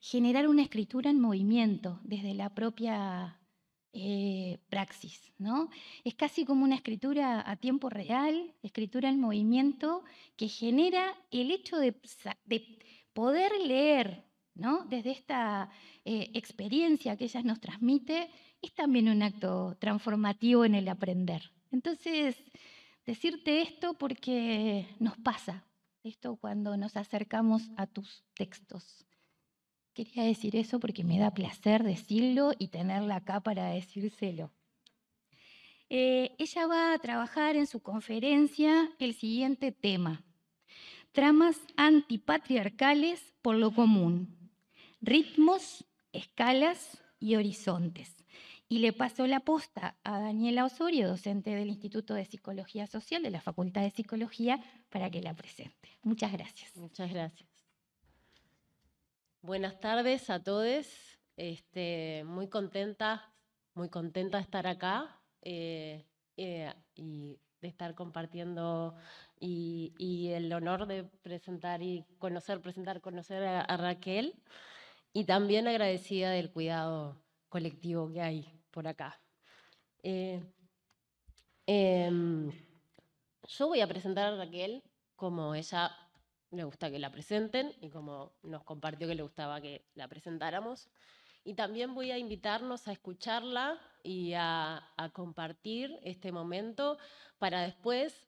generar una escritura en movimiento desde la propia eh, praxis, ¿no? Es casi como una escritura a tiempo real, escritura en movimiento, que genera el hecho de, poder leer, ¿no? Desde esta eh, experiencia que ella nos transmite, es también un acto transformativo en el aprender. Entonces, decirte esto porque nos pasa, esto cuando nos acercamos a tus textos. Quería decir eso porque me da placer decirlo y tenerla acá para decírselo. Eh, ella va a trabajar en su conferencia el siguiente tema. Tramas antipatriarcales por lo común. Ritmos, escalas y horizontes. Y le pasó la posta a Daniela Osorio, docente del Instituto de Psicología Social de la Facultad de Psicología, para que la presente. Muchas gracias. Muchas gracias. Buenas tardes a todos. Este, muy contenta, muy contenta de estar acá eh, eh, y de estar compartiendo y, el honor de presentar y conocer, presentar, conocer a, Raquel y también agradecida del cuidado colectivo que hay por acá. Eh, em, yo voy a presentar a Raquel como ella le gusta que la presenten y como nos compartió que le gustaba que la presentáramos. Y también voy a invitarnos a escucharla y a, compartir este momento para después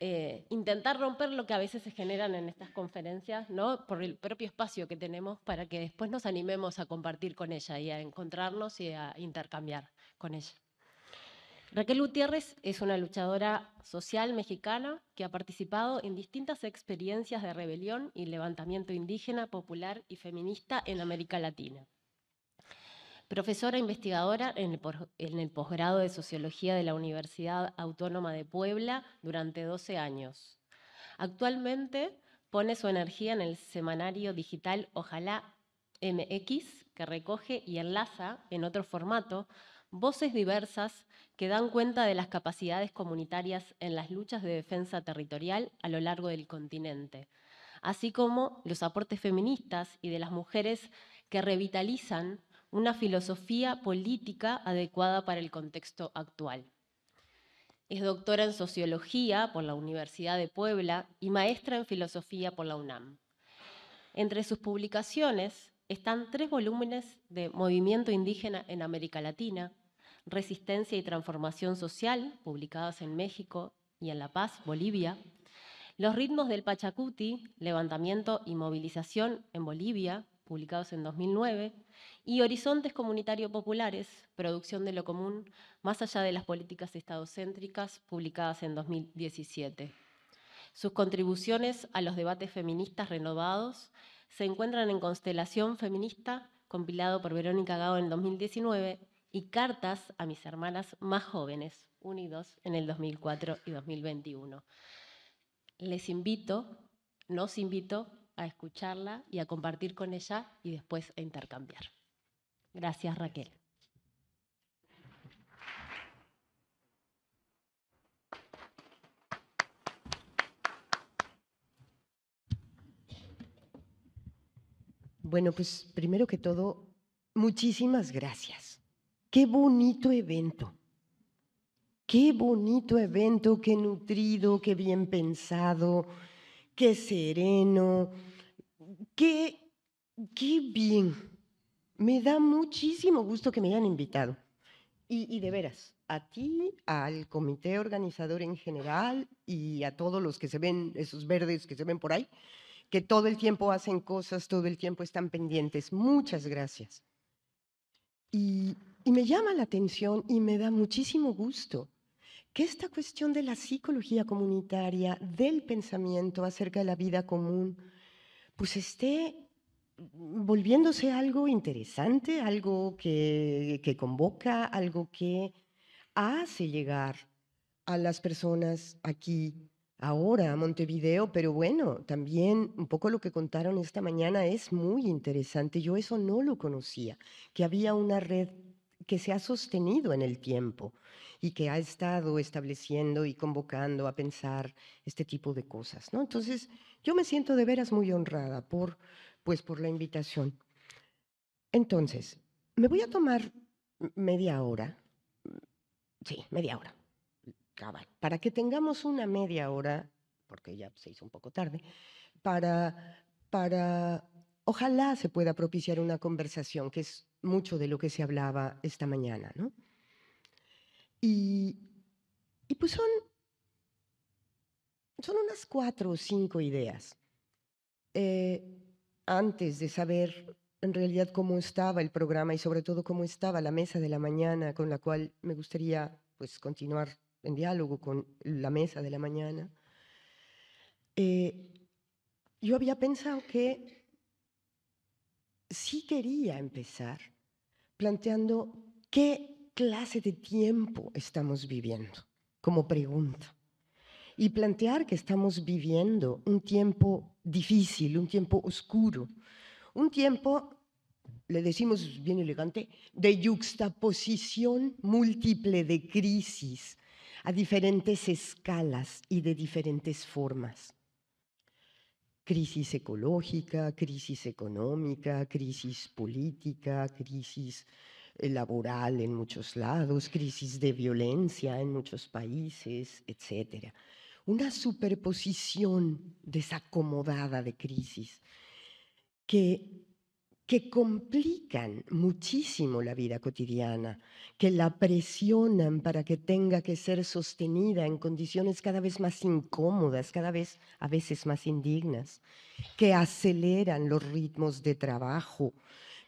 eh, intentar romper lo que a veces se generan en estas conferencias, ¿no? por el propio espacio que tenemos, para que después nos animemos a compartir con ella y a encontrarnos y a intercambiar con ella. Raquel Gutiérrez es una luchadora social mexicana que ha participado en distintas experiencias de rebelión y levantamiento indígena, popular y feminista en América Latina. Profesora investigadora en el posgrado de Sociología de la Universidad Autónoma de Puebla durante 12 años. Actualmente pone su energía en el semanario digital Ojalá MX, que recoge y enlaza en otro formato voces diversas que dan cuenta de las capacidades comunitarias en las luchas de defensa territorial a lo largo del continente, así como los aportes feministas y de las mujeres que revitalizan una filosofía política adecuada para el contexto actual. Es doctora en sociología por la Universidad de Puebla y maestra en filosofía por la UNAM. Entre sus publicaciones están tres volúmenes de Movimiento Indígena en América Latina, Resistencia y Transformación Social, publicados en México y en La Paz, Bolivia, Los ritmos del Pachacuti, Levantamiento y Movilización en Bolivia, publicados en 2009, y Horizontes Comunitario Populares, Producción de lo Común, más allá de las políticas estadocéntricas, publicadas en 2017. Sus contribuciones a los debates feministas renovados se encuentran en Constelación Feminista, compilado por Verónica Gao en 2019, y Cartas a mis hermanas más jóvenes, unidos en el 2004 y 2021. Les invito, nos invito a escucharla y a compartir con ella y después a intercambiar. Gracias, Raquel. Bueno, pues primero que todo, muchísimas gracias. Qué bonito evento. Qué bonito evento, qué nutrido, qué bien pensado, qué sereno, qué, qué bien. Me da muchísimo gusto que me hayan invitado. y, de veras, a ti, al comité organizador en general y a todos los que se ven, esos verdes que se ven por ahí, que todo el tiempo hacen cosas, todo el tiempo están pendientes. Muchas gracias. Y, me llama la atención y me da muchísimo gusto que esta cuestión de la psicología comunitaria, del pensamiento acerca de la vida común, pues esté volviéndose algo interesante, algo que, convoca, algo que hace llegar a las personas aquí ahora a Montevideo, pero bueno, también un poco lo que contaron esta mañana es muy interesante. Yo eso no lo conocía, que había una red que se ha sostenido en el tiempo y que ha estado estableciendo y convocando a pensar este tipo de cosas, ¿no? Entonces, yo me siento de veras muy honrada por pues por la invitación. Entonces, me voy a tomar media hora. Sí, media hora para que tengamos una media hora, porque ya se hizo un poco tarde, para, para ojalá se pueda propiciar una conversación, que es mucho de lo que se hablaba esta mañana, ¿no? Y, pues son, son unas cuatro o cinco ideas. Eh, antes de saber en realidad cómo estaba el programa y sobre todo cómo estaba la mesa de la mañana con la cual me gustaría pues continuar en diálogo con la mesa de la mañana, eh, yo había pensado que sí quería empezar planteando qué clase de tiempo estamos viviendo, como pregunta. Y plantear que estamos viviendo un tiempo difícil, un tiempo oscuro, un tiempo, le decimos bien elegante, de juxtaposición múltiple de crisis, a diferentes escalas y de diferentes formas. Crisis ecológica, crisis económica, crisis política, crisis eh, laboral en muchos lados, crisis de violencia en muchos países, etc. Una superposición desacomodada de crisis que que complican muchísimo la vida cotidiana, que la presionan para que tenga que ser sostenida en condiciones cada vez más incómodas, cada vez a veces más indignas, que aceleran los ritmos de trabajo,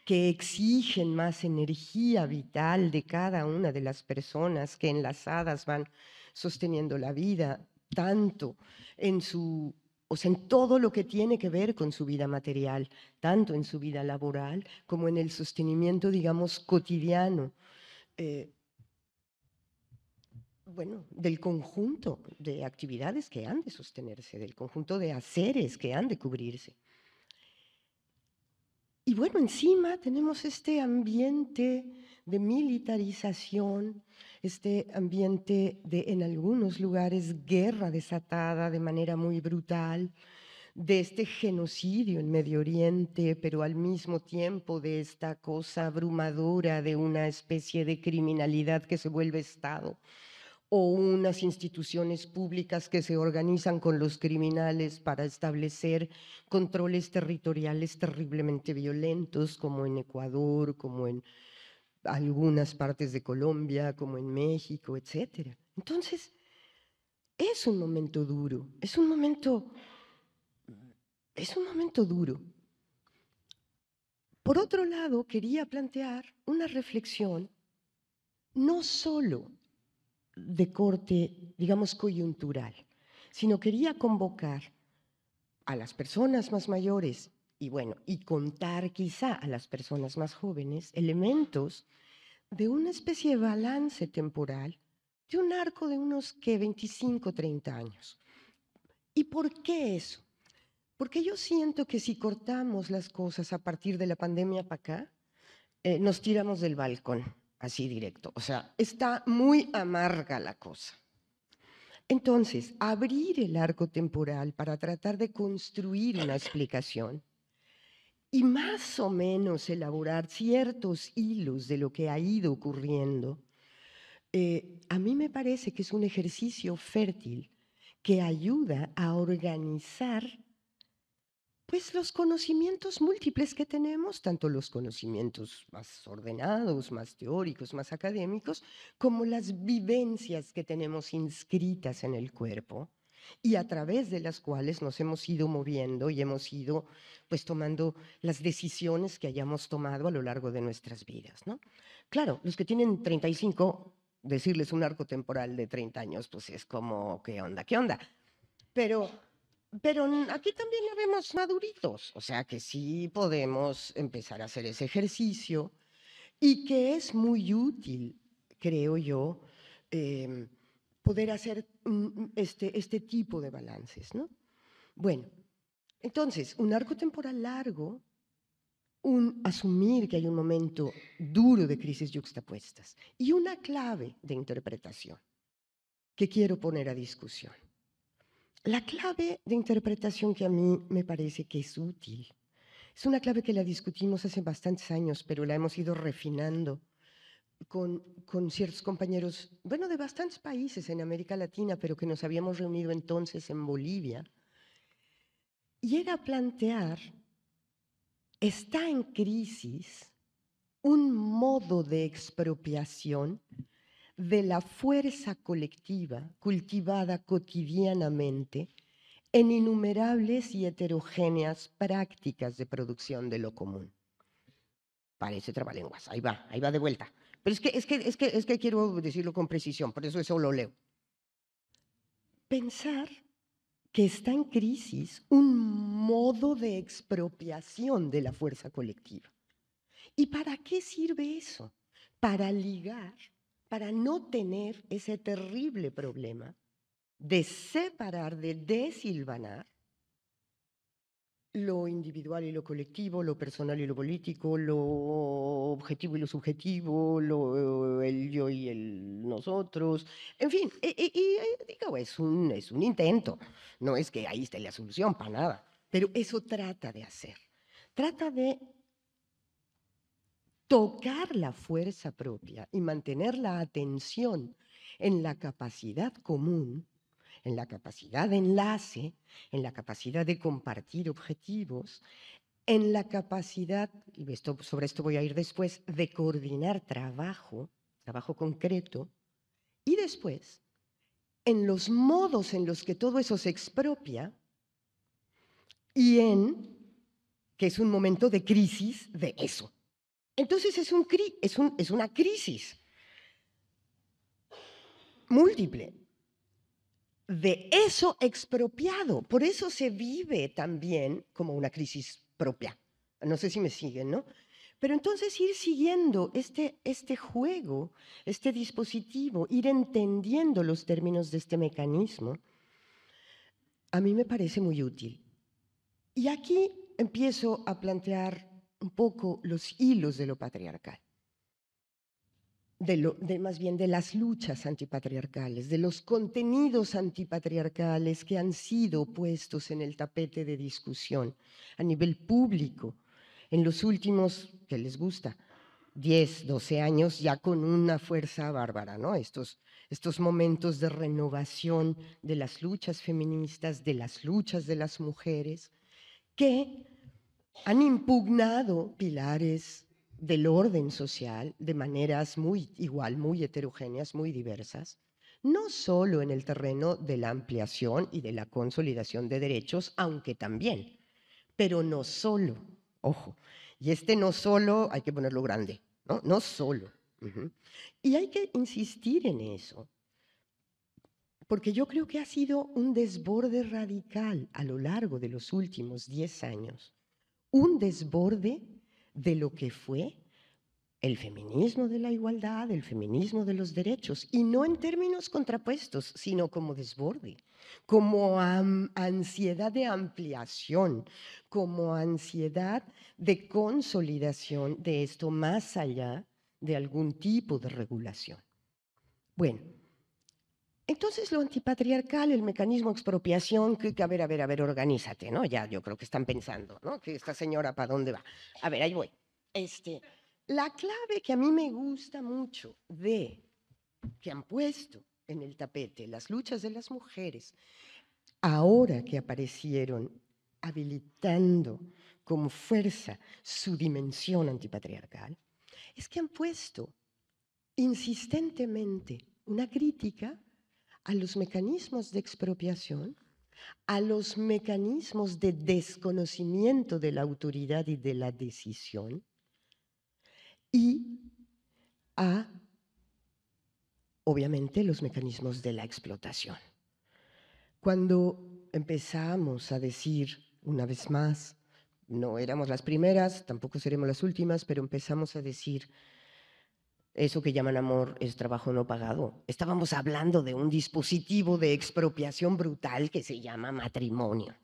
que exigen más energía vital de cada una de las personas que enlazadas van sosteniendo la vida, tanto en su o sea, en todo lo que tiene que ver con su vida material, tanto en su vida laboral como en el sostenimiento, digamos, cotidiano, eh, bueno, del conjunto de actividades que han de sostenerse, del conjunto de haceres que han de cubrirse. Y bueno, encima tenemos este ambiente de militarización, este ambiente de en algunos lugares guerra desatada de manera muy brutal, de este genocidio en Medio Oriente, pero al mismo tiempo de esta cosa abrumadora de una especie de criminalidad que se vuelve Estado o unas instituciones públicas que se organizan con los criminales para establecer controles territoriales terriblemente violentos, como en Ecuador, como en algunas partes de Colombia, como en México, etc. Entonces, es un momento duro, es un momento, es un momento duro. Por otro lado, quería plantear una reflexión no solo de corte, digamos, coyuntural, sino quería convocar a las personas más mayores y bueno, y contar quizá a las personas más jóvenes elementos de una especie de balance temporal de un arco de unos que 25, 30 años. ¿Y por qué eso? Porque yo siento que si cortamos las cosas a partir de la pandemia para acá, eh, nos tiramos del balcón, así directo. O sea, está muy amarga la cosa. Entonces, abrir el arco temporal para tratar de construir una explicación y más o menos elaborar ciertos hilos de lo que ha ido ocurriendo, eh, a mí me parece que es un ejercicio fértil que ayuda a organizar pues los conocimientos múltiples que tenemos, tanto los conocimientos más ordenados, más teóricos, más académicos, como las vivencias que tenemos inscritas en el cuerpo y a través de las cuales nos hemos ido moviendo y hemos ido pues tomando las decisiones que hayamos tomado a lo largo de nuestras vidas, ¿no? Claro, los que tienen 35 decirles un arco temporal de 30 años pues es como qué onda, qué onda. Pero pero aquí también lo vemos maduritos, o sea que sí podemos empezar a hacer ese ejercicio y que es muy útil, creo yo, eh, poder hacer mm, mm, este, este tipo de balances. ¿no? Bueno, entonces, un arco temporal largo, un asumir que hay un momento duro de crisis yuxtapuestas y una clave de interpretación que quiero poner a discusión. La clave de interpretación que a mí me parece que es útil es una clave que la discutimos hace bastantes años, pero la hemos ido refinando con, ciertos compañeros, bueno, de bastantes países en América Latina, pero que nos habíamos reunido entonces en Bolivia, llega a plantear, está en crisis un modo de expropiación de la fuerza colectiva cultivada cotidianamente en innumerables y heterogéneas prácticas de producción de lo común. Parece trabalenguas, ahí va, ahí va de vuelta. Pero es que, quiero decirlo con precisión, por eso eso lo leo. Pensar que está en crisis un modo de expropiación de la fuerza colectiva. ¿Y para qué sirve eso? Para ligar, para no tener ese terrible problema de separar, de desilvanar lo individual y lo colectivo, lo personal y lo político, lo objetivo y lo subjetivo, lo, eh, el yo y el nosotros, en fin, y, eh, es un, es un intento, no es que ahí esté la solución para nada, pero eso trata de hacer, trata de tocar la fuerza propia y mantener la atención en la capacidad común en la capacidad de enlace, en la capacidad de compartir objetivos, en la capacidad, y sobre esto voy a ir después, de coordinar trabajo, trabajo concreto, y después en los modos en los que todo eso se expropia y en que es un momento de crisis de eso. Entonces es, un, es una crisis múltiple, de eso expropiado. Por eso se vive también como una crisis propia. No sé si me siguen, ¿no? Pero entonces ir siguiendo este, este juego, este dispositivo, ir entendiendo los términos de este mecanismo, a mí me parece muy útil. Y aquí empiezo a plantear un poco los hilos de lo patriarcal de, más bien de las luchas antipatriarcales, de los contenidos antipatriarcales que han sido puestos en el tapete de discusión a nivel público en los últimos, que les gusta, 10, 12 años, ya con una fuerza bárbara, ¿no? Estos, estos momentos de renovación de las luchas feministas, de las luchas de las mujeres, que han impugnado pilares del orden social de maneras muy igual, muy heterogéneas, muy diversas, no solo en el terreno de la ampliación y de la consolidación de derechos, aunque también, pero no solo, ojo, y este no solo hay que ponerlo grande, no, no solo. Y hay que insistir en eso, porque yo creo que ha sido un desborde radical a lo largo de los últimos 10 años, un desborde de lo que fue el feminismo de la igualdad, el feminismo de los derechos, y no en términos contrapuestos, sino como desborde, como ansiedad de ampliación, como ansiedad de consolidación de esto más allá de algún tipo de regulación. Bueno, entonces, lo antipatriarcal, el mecanismo expropiación, que, que, a ver, a ver, a ver, organízate, ¿no? Ya, yo creo que están pensando, ¿no? Que esta señora, ¿para dónde va? A ver, ahí voy. Este, la clave que a mí me gusta mucho de que han puesto en el tapete las luchas de las mujeres, ahora que aparecieron habilitando con fuerza su dimensión antipatriarcal, es que han puesto insistentemente una crítica a los mecanismos de expropiación, a los mecanismos de desconocimiento de la autoridad y de la decisión y a, obviamente, los mecanismos de la explotación. Cuando empezamos a decir, una vez más, no éramos las primeras, tampoco seremos las últimas, pero empezamos a decir, eso que llaman amor es trabajo no pagado. Estábamos hablando de un dispositivo de expropiación brutal que se llama matrimonio.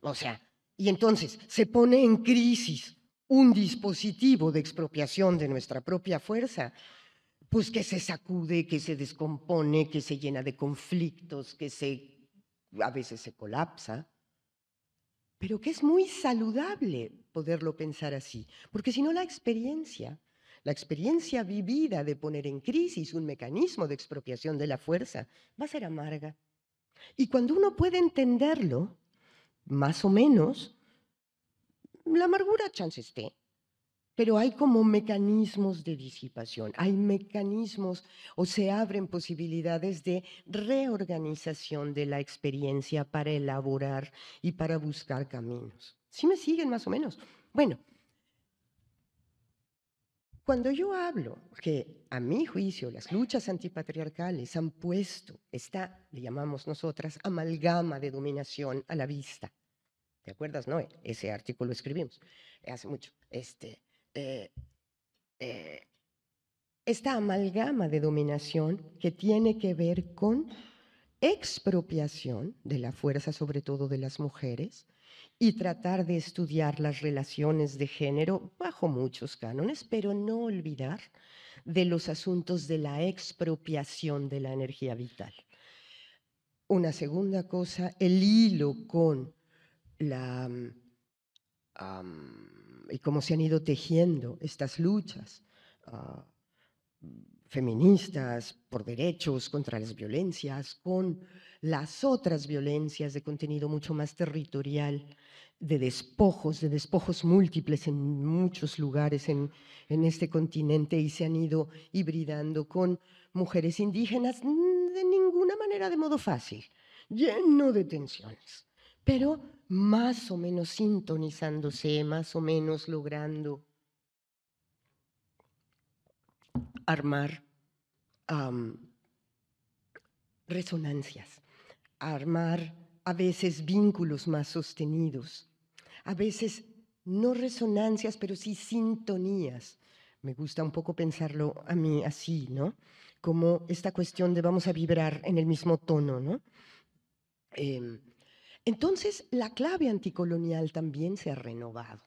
O sea, y entonces se pone en crisis un dispositivo de expropiación de nuestra propia fuerza, pues que se sacude, que se descompone, que se llena de conflictos, que se a veces se colapsa, pero que es muy saludable poderlo pensar así, porque si no la experiencia la experiencia vivida de poner en crisis un mecanismo de expropiación de la fuerza va a ser amarga. Y cuando uno puede entenderlo, más o menos, la amargura chance esté, pero hay como mecanismos de disipación, hay mecanismos o se abren posibilidades de reorganización de la experiencia para elaborar y para buscar caminos. ¿Sí me siguen más o menos? Bueno, cuando yo hablo que a mi juicio las luchas antipatriarcales han puesto esta, le llamamos nosotras, amalgama de dominación a la vista. ¿Te acuerdas, No, Ese artículo lo escribimos hace mucho. Este, eh, eh, esta amalgama de dominación que tiene que ver con expropiación de la fuerza, sobre todo de las mujeres, y tratar de estudiar las relaciones de género bajo muchos cánones, pero no olvidar de los asuntos de la expropiación de la energía vital. Una segunda cosa, el hilo con la... Mm, y cómo se han ido tejiendo estas luchas ah, mm, feministas por derechos, contra las violencias, con las otras violencias de contenido mucho más territorial, de despojos, de despojos múltiples en muchos lugares en, este continente y se han ido hibridando con mujeres indígenas mm, de ninguna manera de modo fácil, lleno de tensiones, pero más o menos sintonizándose, más o menos logrando armar resonancias armar a veces vínculos más sostenidos, a veces no resonancias, pero sí sintonías. Me gusta un poco pensarlo a mí así, ¿no? Como esta cuestión de vamos a vibrar en el mismo tono, ¿no? Em, entonces, la clave anticolonial también se ha renovado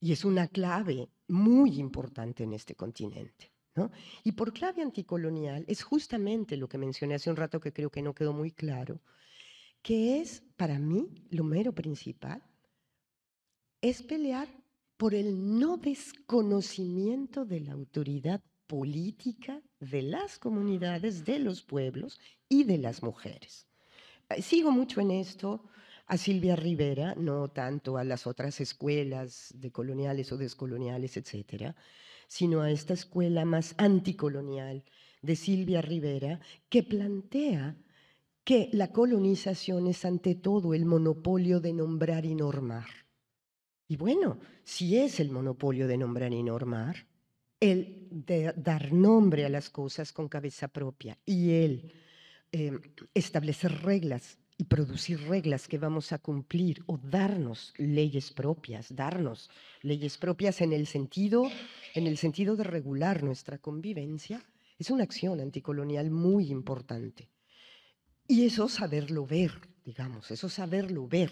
y es una clave muy importante en este continente. Y por clave anticolonial es justamente lo que mencioné hace un rato que creo que no quedó muy claro, que es para mí lo mero principal, es pelear por el no desconocimiento de la autoridad política de las comunidades, de los pueblos y de las mujeres. Eh, sigo mucho en esto a Silvia Rivera, no tanto a las otras escuelas de coloniales o descoloniales, etcétera, sino a esta escuela más anticolonial de Silvia Rivera, que plantea que la colonización es ante todo el monopolio de nombrar y normar. Y bueno, si es el monopolio de nombrar y normar, el de dar nombre a las cosas con cabeza propia y el eh, establecer reglas y producir reglas que vamos a cumplir o darnos leyes propias, darnos leyes propias en el sentido, en el sentido de regular nuestra convivencia, es una acción anticolonial muy importante. Y eso saberlo ver, digamos, eso saberlo ver,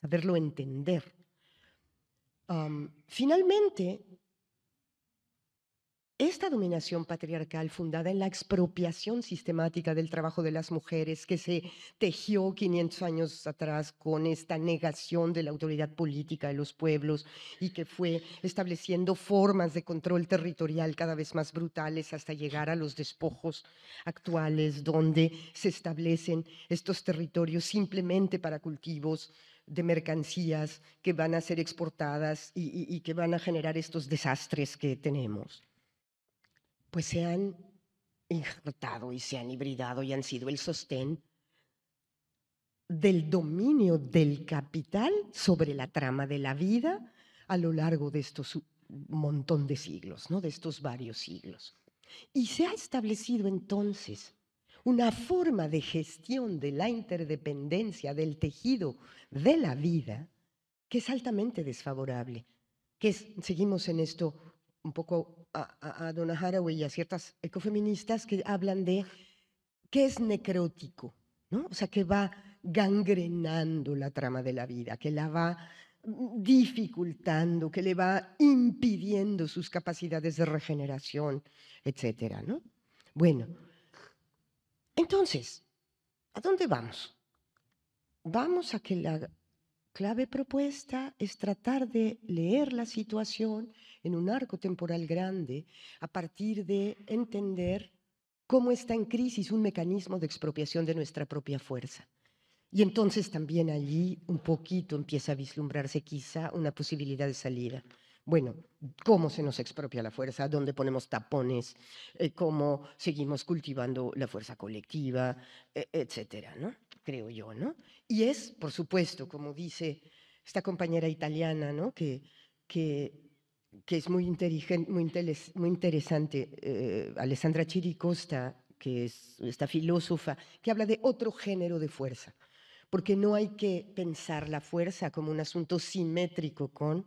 saberlo entender. finalmente, esta dominación patriarcal fundada en la expropiación sistemática del trabajo de las mujeres que se tejió 500 años atrás con esta negación de la autoridad política de los pueblos y que fue estableciendo formas de control territorial cada vez más brutales hasta llegar a los despojos actuales donde se establecen estos territorios simplemente para cultivos, de mercancías que van a ser exportadas y, y, que van a generar estos desastres que tenemos pues se han injertado y se han hibridado y han sido el sostén del dominio del capital sobre la trama de la vida a lo largo de estos montón de siglos, ¿no? de estos varios siglos. Y se ha establecido entonces una forma de gestión de la interdependencia del tejido de la vida que es altamente desfavorable, que seguimos en esto un poco a, a Donna Haraway y a ciertas ecofeministas que hablan de qué es necrótico, ¿no? O sea, que va gangrenando la trama de la vida, que la va dificultando, que le va impidiendo sus capacidades de regeneración, etcétera, ¿no? Bueno, entonces, ¿a dónde vamos? Vamos a que la clave propuesta es tratar de leer la situación en un arco temporal grande a partir de entender cómo está en crisis un mecanismo de expropiación de nuestra propia fuerza. Y entonces también allí un poquito empieza a vislumbrarse quizá una posibilidad de salida. Bueno, cómo se nos expropia la fuerza, dónde ponemos tapones, eh, cómo seguimos cultivando la fuerza colectiva, eh, etcétera, ¿no? Creo yo, ¿no? Y es, por supuesto, como dice esta compañera italiana, ¿no? Que, que que es muy, inteligente, muy, interesante, eh, Alessandra Chiricosta, que es esta filósofa, que habla de otro género de fuerza, porque no hay que pensar la fuerza como un asunto simétrico con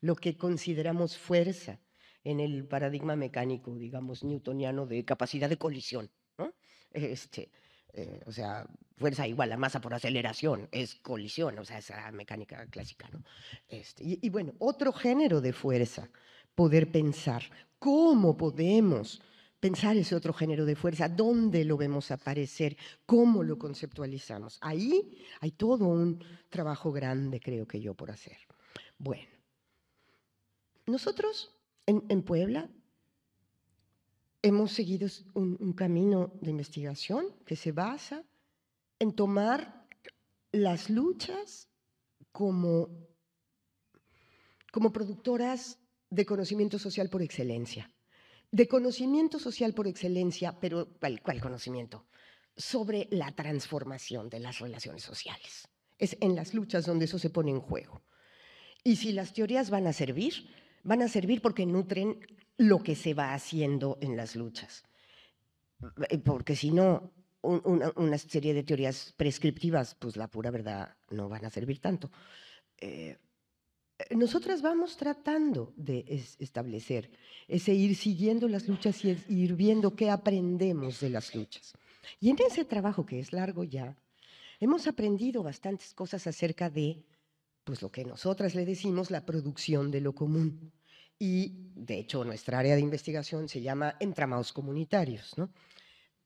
lo que consideramos fuerza en el paradigma mecánico, digamos, newtoniano de capacidad de colisión. ¿no? Este, eh, o sea, fuerza igual a masa por aceleración, es colisión, o sea, esa mecánica clásica, ¿no? Este, y, bueno, otro género de fuerza, poder pensar. ¿Cómo podemos pensar ese otro género de fuerza? ¿Dónde lo vemos aparecer? ¿Cómo lo conceptualizamos? Ahí hay todo un trabajo grande, creo que yo, por hacer. Bueno, nosotros en, en Puebla hemos seguido un, camino de investigación que se basa en tomar las luchas como, como productoras de conocimiento social por excelencia. De conocimiento social por excelencia, pero ¿cuál, conocimiento? Sobre la transformación de las relaciones sociales. Es en las luchas donde eso se pone en juego. Y si las teorías van a servir, van a servir porque nutren lo que se va haciendo en las luchas. Eh, porque si no, una, serie de teorías prescriptivas, pues la pura verdad no van a servir tanto. Eh, nosotras vamos tratando de establecer ese ir siguiendo las luchas y ir viendo qué aprendemos de las luchas. Y en ese trabajo que es largo ya, hemos aprendido bastantes cosas acerca de pues lo que nosotras le decimos la producción de lo común y de hecho nuestra área de investigación se llama entramados comunitarios, ¿no?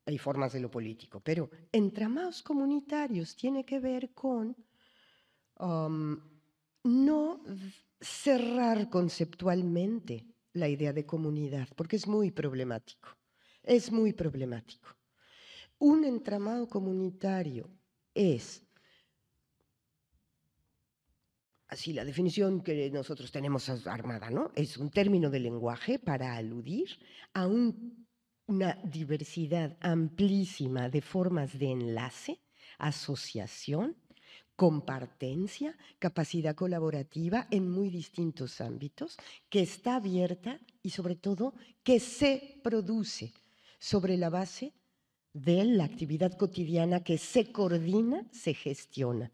Hay formas de lo político, pero entramados comunitarios tiene que ver con no cerrar conceptualmente la idea de comunidad, porque es muy problemático, es muy problemático. Un entramado comunitario es así la definición que nosotros tenemos armada, ¿no? Es un término de lenguaje para aludir a una diversidad amplísima de formas de enlace, asociación, compartencia, capacidad colaborativa en muy distintos ámbitos, que está abierta y sobre todo que se produce sobre la base de la actividad cotidiana que se coordina, se gestiona.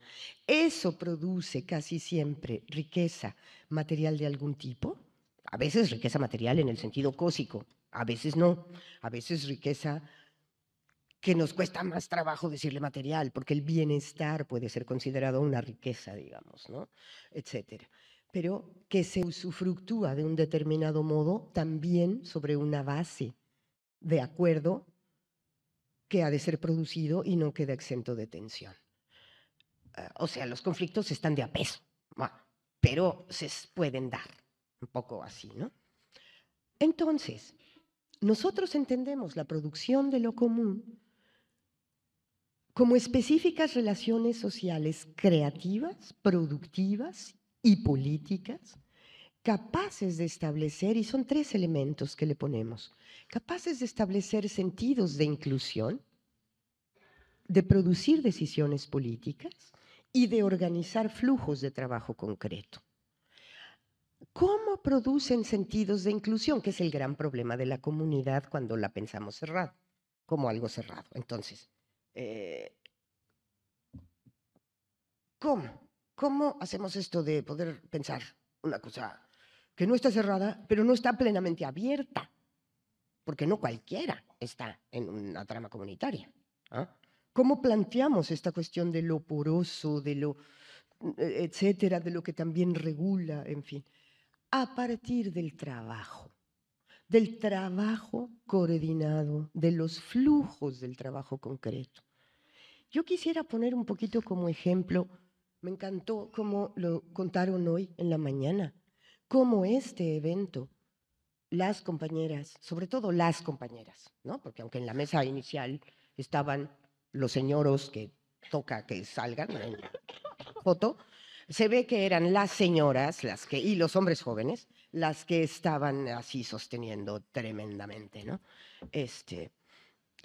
Eso produce casi siempre riqueza material de algún tipo, a veces riqueza material en el sentido cósico, a veces no, a veces riqueza que nos cuesta más trabajo decirle material, porque el bienestar puede ser considerado una riqueza, digamos, ¿no? etcétera. Pero que se usufructúa de un determinado modo también sobre una base de acuerdo que ha de ser producido y no queda exento de tensión. Ah, o sea, los conflictos están de apeso, ah, pero se pueden dar, un poco así, ¿no? Entonces, nosotros entendemos la producción de lo común como específicas relaciones sociales creativas, productivas y políticas capaces de establecer, y son tres elementos que le ponemos, capaces de establecer sentidos de inclusión, de producir decisiones políticas y de organizar flujos de trabajo concreto. ¿Cómo producen sentidos de inclusión? Que es el gran problema de la comunidad cuando la pensamos cerrada, como algo cerrado. Entonces, eh, ¿cómo? ¿Cómo hacemos esto de poder pensar una cosa que no está cerrada, pero no está plenamente abierta, porque no cualquiera está en una trama comunitaria. ¿ah? ¿Cómo planteamos esta cuestión de lo poroso, de lo, etcétera, de lo que también regula, en fin? A partir del trabajo, del trabajo coordinado, de los flujos del trabajo concreto. Yo quisiera poner un poquito como ejemplo, me encantó cómo lo contaron hoy en la mañana, cómo este evento, las compañeras, sobre todo las compañeras, ¿no? porque aunque en la mesa inicial estaban los señoros que toca que salgan en foto, se ve que eran las señoras las que, y los hombres jóvenes las que estaban así sosteniendo tremendamente. ¿no? Este,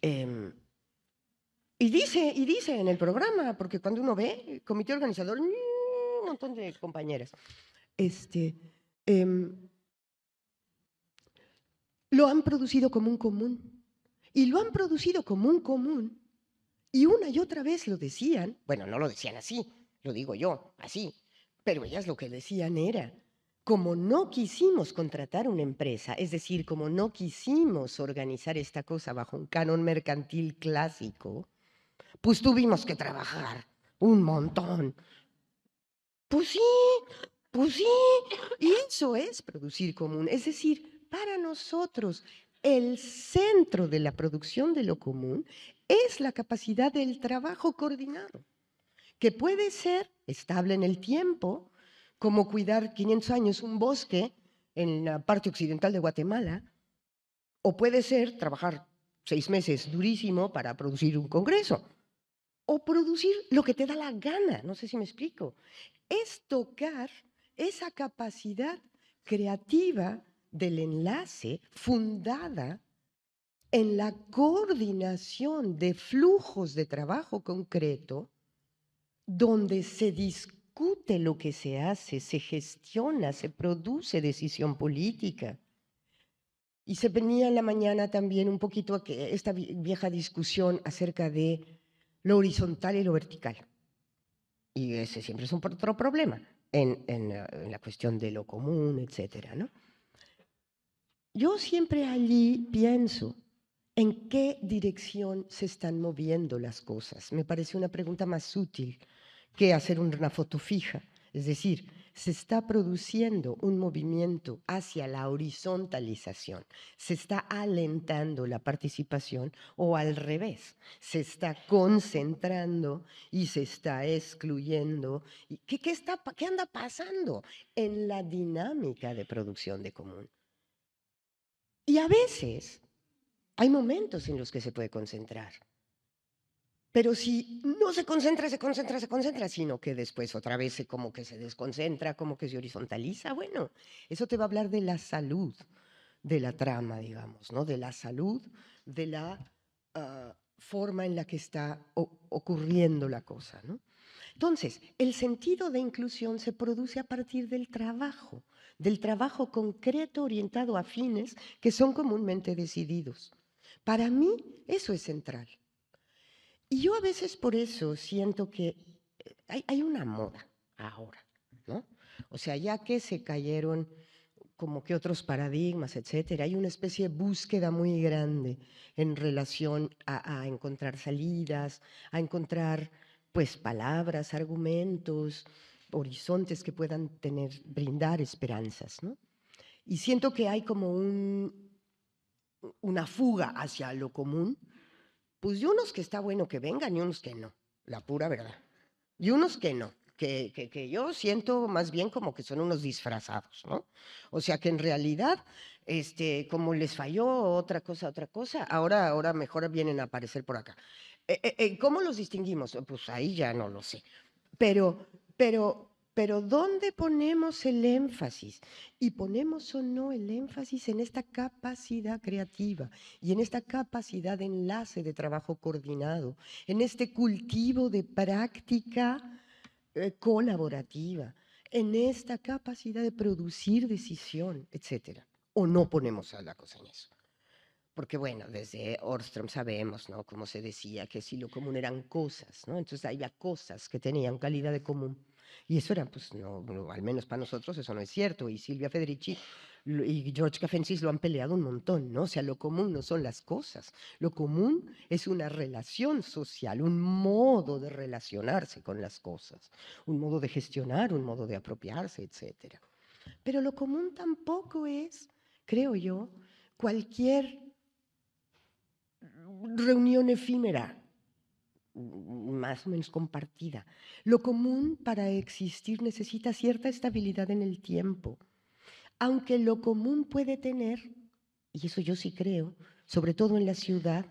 em, y dice, y dice en el programa, porque cuando uno ve, comité organizador, un montón de compañeras. Este, Em, lo han producido como un común. Y lo han producido como un común. Y una y otra vez lo decían, bueno, no lo decían así, lo digo yo, así, pero ellas lo que decían era, como no quisimos contratar una empresa, es decir, como no quisimos organizar esta cosa bajo un canon mercantil clásico, pues tuvimos que trabajar un montón. Pues sí, pues sí, eso es producir común. Es decir, para nosotros el centro de la producción de lo común es la capacidad del trabajo coordinado, que puede ser estable en el tiempo, como cuidar 500 años un bosque en la parte occidental de Guatemala, o puede ser trabajar seis meses durísimo para producir un congreso, o producir lo que te da la gana, no sé si me explico. Es tocar esa capacidad creativa del enlace fundada en la coordinación de flujos de trabajo concreto, donde se discute lo que se hace, se gestiona, se produce decisión política. Y se venía en la mañana también un poquito esta vieja discusión acerca de lo horizontal y lo vertical. Y ese siempre es un otro problema. Eh, en, la cuestión de lo común, etc. Yo siempre allí pienso en qué dirección se están moviendo las cosas. Me parece una pregunta más útil que hacer una foto fija. Es decir, se está produciendo un movimiento hacia la horizontalización, se está alentando la participación o al revés, se está concentrando y se está excluyendo. ¿Qué, está, qué anda pasando en la dinámica de producción de común? Y a veces hay momentos en los que se puede concentrar pero si no se concentra, se concentra, se concentra, sino que después otra vez se como que se desconcentra, como que se horizontaliza, bueno, eso te va a hablar de la salud de la trama, digamos, ¿no? De la salud, de la ah, forma en la que está ocurriendo la cosa, ¿no? Entonces, el sentido de inclusión se produce a partir del trabajo, del trabajo concreto orientado a fines que son comúnmente decididos. Para mí, eso es central. Y yo a veces por eso siento que eh, hay, una moda ahora, ¿no? O sea, ya que se cayeron como que otros paradigmas, etcétera. Hay una especie de búsqueda muy grande en relación a, encontrar salidas, a encontrar pues palabras, argumentos, horizontes que puedan tener, brindar esperanzas, ¿no? Y siento que hay como un, una fuga hacia lo común pues de unos que está bueno que vengan y unos que no, la pura verdad. Y unos que no, que, que, yo siento más bien como que son unos disfrazados, ¿no? O sea que en realidad, este, como les falló otra cosa, otra cosa, ahora, ahora mejor vienen a aparecer por acá. Eh, eh, eh, ¿Cómo los distinguimos? Pues ahí ya no lo sé. Pero, pero pero ¿dónde ponemos el énfasis? Y ponemos o no el énfasis en esta capacidad creativa y en esta capacidad de enlace, de trabajo coordinado, en este cultivo de práctica eh, colaborativa, en esta capacidad de producir decisión, etcétera. O no ponemos a la cosa en eso porque bueno, desde Orstrom sabemos, ¿no? Como se decía, que si lo común eran cosas, ¿no? Entonces había cosas que tenían calidad de común. Y eso era, pues, al menos para nosotros eso no es cierto. Y Silvia Federici y George Cafensis lo han peleado un montón, ¿no? O sea, lo común no son las cosas, lo común es una relación social, un modo de relacionarse con las cosas, un modo de gestionar, un modo de apropiarse, etc. Pero lo común tampoco es, creo yo, cualquier reunión efímera más o menos compartida. Lo común para existir necesita cierta estabilidad en el tiempo, aunque lo común puede tener, y eso yo sí creo, sobre todo en la ciudad,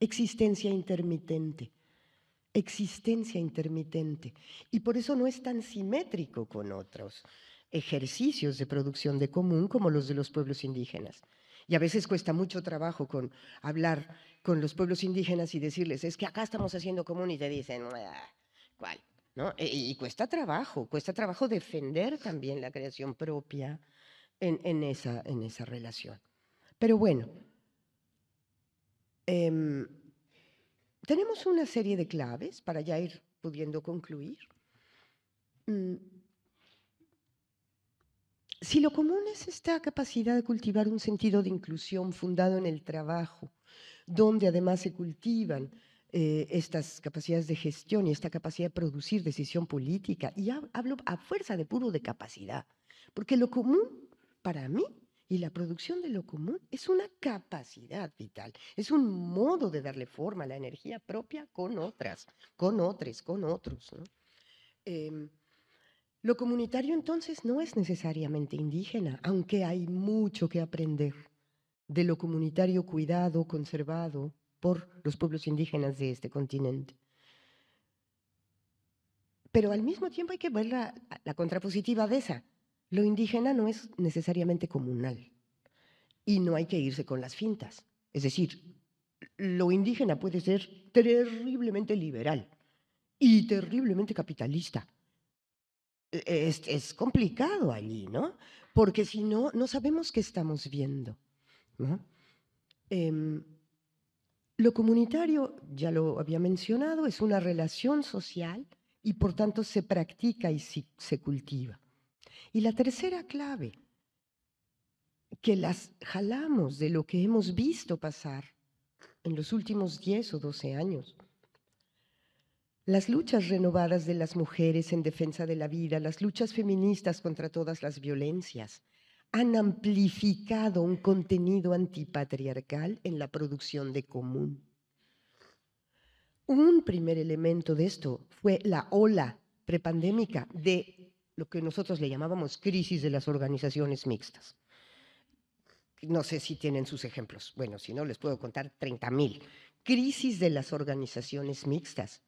existencia intermitente existencia intermitente. Y por eso no es tan simétrico con otros ejercicios de producción de común como los de los pueblos indígenas. Y a veces cuesta mucho trabajo con hablar con los pueblos indígenas y decirles, es que acá estamos haciendo común y te dicen, ah, ¿cuál? E, y, cuesta trabajo, cuesta trabajo defender también la creación propia en, esa, en esa, relación. Pero bueno, em, tenemos una serie de claves para ya ir pudiendo concluir. Mm, si lo común es esta capacidad de cultivar un sentido de inclusión fundado en el trabajo, donde además se cultivan eh, estas capacidades de gestión y esta capacidad de producir decisión política, y hablo a fuerza de puro de capacidad, porque lo común para mí y la producción de lo común es una capacidad vital, es un modo de darle forma a la energía propia con otras, con otros, con otros. ¿no? Em, lo comunitario entonces no es necesariamente indígena, aunque hay mucho que aprender de lo comunitario cuidado, conservado por los pueblos indígenas de este continente. Pero al mismo tiempo hay que ver la, contrapositiva de esa. Lo indígena no es necesariamente comunal y no hay que irse con las fintas. Es decir, lo indígena puede ser terriblemente liberal y terriblemente capitalista e-, es, complicado allí, ¿no? Porque si no, no sabemos qué estamos viendo. Em, lo comunitario, ya lo había mencionado, es una relación social y por tanto se practica y se cultiva. Y la tercera clave, que las jalamos de lo que hemos visto pasar en los últimos 10 o 12 años, las luchas renovadas de las mujeres en defensa de la vida, las luchas feministas contra todas las violencias, han amplificado un contenido antipatriarcal en la producción de común. Un primer elemento de esto fue la ola prepandémica de lo que nosotros le llamábamos crisis de las organizaciones mixtas. No sé si tienen sus ejemplos. Bueno, si no, les puedo contar 30.000. Crisis de las organizaciones mixtas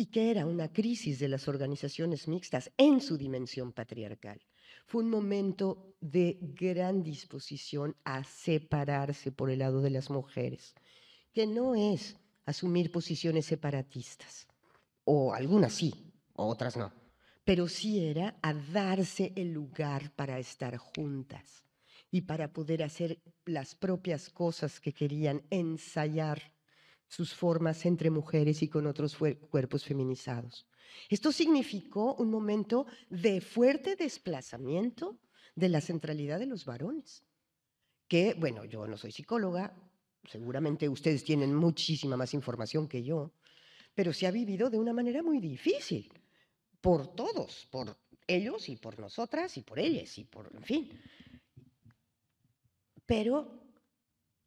y que era una crisis de las organizaciones mixtas en su dimensión patriarcal. Fue un momento de gran disposición a separarse por el lado de las mujeres, que no es asumir posiciones separatistas, o algunas sí, otras no, pero sí era a darse el lugar para estar juntas y para poder hacer las propias cosas que querían, ensayar sus formas entre mujeres y con otros cuerpos feminizados. Esto significó un momento de fuerte desplazamiento de la centralidad de los varones, que, bueno, yo no soy psicóloga, seguramente ustedes tienen muchísima más información que yo, pero se ha vivido de una manera muy difícil, por todos, por ellos y por nosotras y por ellas y por, en fin. Pero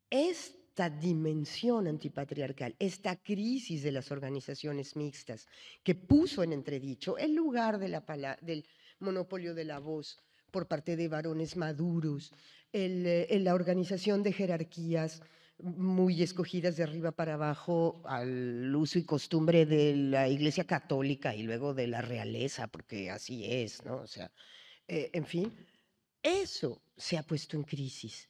es esta dimensión antipatriarcal, esta crisis de las organizaciones mixtas que puso en entredicho el lugar de la del monopolio de la voz por parte de varones maduros, el, eh, la organización de jerarquías muy escogidas de arriba para abajo al uso y costumbre de la Iglesia Católica y luego de la realeza, porque así es, ¿no? O sea, eh, en fin, eso se ha puesto en crisis.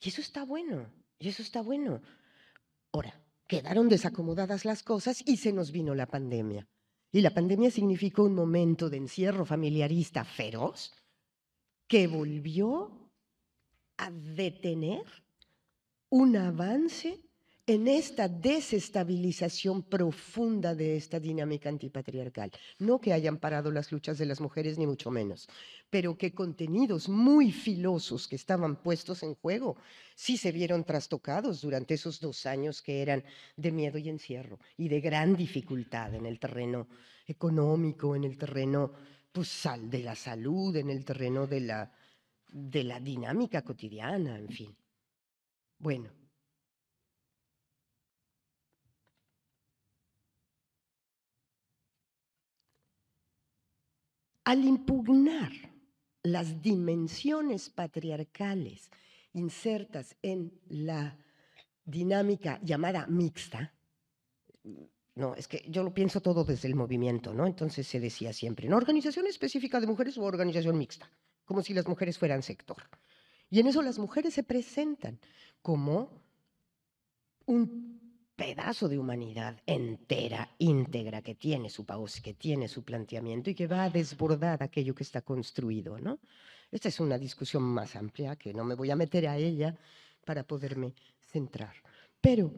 Y eso está bueno. Y eso está bueno. Ahora, quedaron desacomodadas las cosas y se nos vino la pandemia. Y la pandemia significó un momento de encierro familiarista feroz que volvió a detener un avance en esta desestabilización profunda de esta dinámica antipatriarcal. No que hayan parado las luchas de las mujeres, ni mucho menos, pero que contenidos muy filosos que estaban puestos en juego sí se vieron trastocados durante esos dos años que eran de miedo y encierro y de gran dificultad en el terreno económico, en el terreno pues, de la salud, en el terreno de la, de la dinámica cotidiana, en fin. Bueno, Al impugnar las dimensiones patriarcales insertas en la dinámica llamada mixta, mm, no, es que yo lo pienso todo desde el movimiento, ¿no? Entonces se decía siempre, ¿no? Organización específica de mujeres o organización mixta, como si las mujeres fueran sector. Y en eso las mujeres se presentan como un pedazo de humanidad entera, íntegra, que tiene su pausa, que tiene su planteamiento y que va a desbordar aquello que está construido, ¿no? Esta es una discusión más amplia que no me voy a meter a ella para poderme centrar. Pero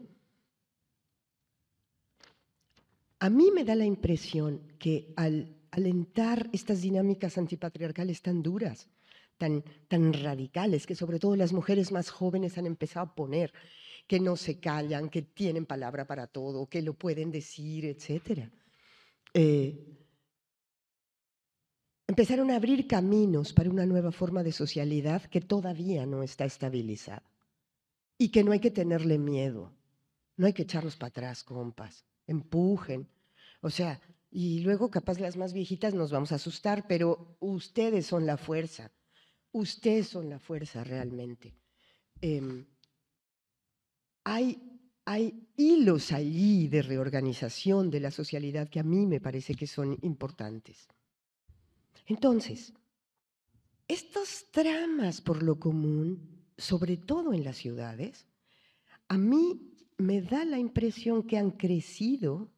a mí me da la impresión que al alentar estas dinámicas antipatriarcales tan duras, tan, tan radicales, que sobre todo las mujeres más jóvenes han empezado a poner que no se callan, que tienen palabra para todo, que lo pueden decir, etcétera. Eh, empezaron a abrir caminos para una nueva forma de socialidad que todavía no está estabilizada y que no hay que tenerle miedo, no hay que echarlos para atrás, compas, empujen. O sea, y luego capaz las más viejitas nos vamos a asustar, pero ustedes son la fuerza, ustedes son la fuerza realmente. Em, hay, hilos allí de reorganización de la socialidad que a mí me parece que son importantes. Entonces, estas tramas por lo común, sobre todo en las ciudades, a mí me da la impresión que han crecido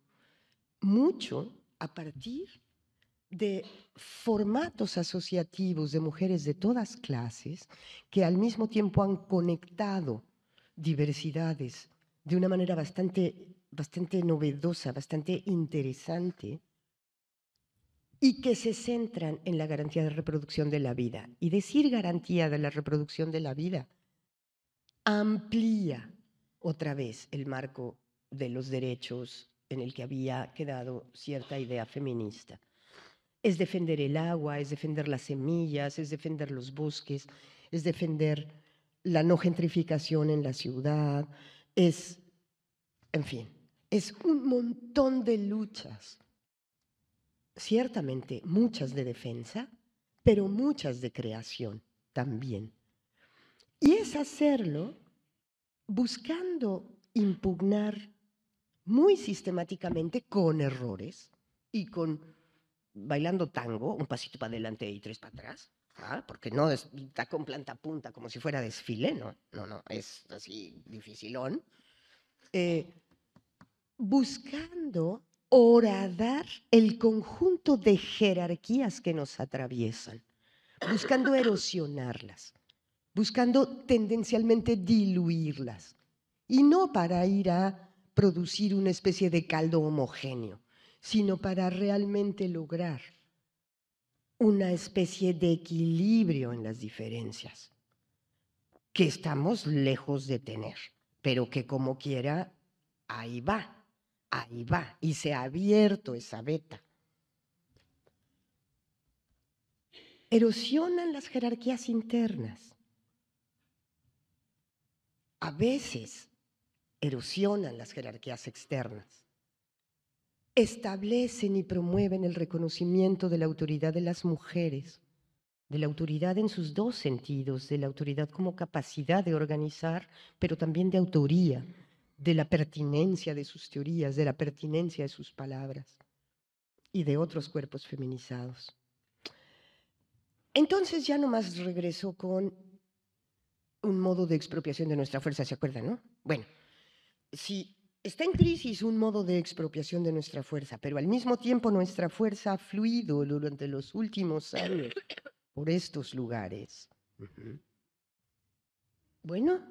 mucho a partir de formatos asociativos de mujeres de todas clases que al mismo tiempo han conectado diversidades de una manera bastante, bastante novedosa, bastante interesante, y que se centran en la garantía de reproducción de la vida. Y decir garantía de la reproducción de la vida amplía otra vez el marco de los derechos en el que había quedado cierta idea feminista. Es defender el agua, es defender las semillas, es defender los bosques, es defender la no gentrificación en la ciudad, es, en fin, es un montón de luchas, ciertamente muchas de defensa, pero muchas de creación también. Y es hacerlo buscando impugnar muy sistemáticamente con errores y con bailando tango, un pasito para adelante y tres para atrás, ¿Ah? porque no está con planta punta como si fuera desfile, no, no, no, es así dificilón, eh, buscando horadar el conjunto de jerarquías que nos atraviesan, buscando erosionarlas, buscando tendencialmente diluirlas, y no para ir a producir una especie de caldo homogéneo, sino para realmente lograr una especie de equilibrio en las diferencias que estamos lejos de tener, pero que como quiera, ahí va, ahí va, y se ha abierto esa beta. Erosionan las jerarquías internas. A veces erosionan las jerarquías externas establecen y promueven el reconocimiento de la autoridad de las mujeres, de la autoridad en sus dos sentidos, de la autoridad como capacidad de organizar, pero también de autoría, de la pertinencia de sus teorías, de la pertinencia de sus palabras y de otros cuerpos feminizados. Entonces ya nomás regreso con un modo de expropiación de nuestra fuerza, ¿se acuerdan, no? Bueno, si Está en crisis un modo de expropiación de nuestra fuerza, pero al mismo tiempo nuestra fuerza ha fluido durante los últimos años por estos lugares. Bueno,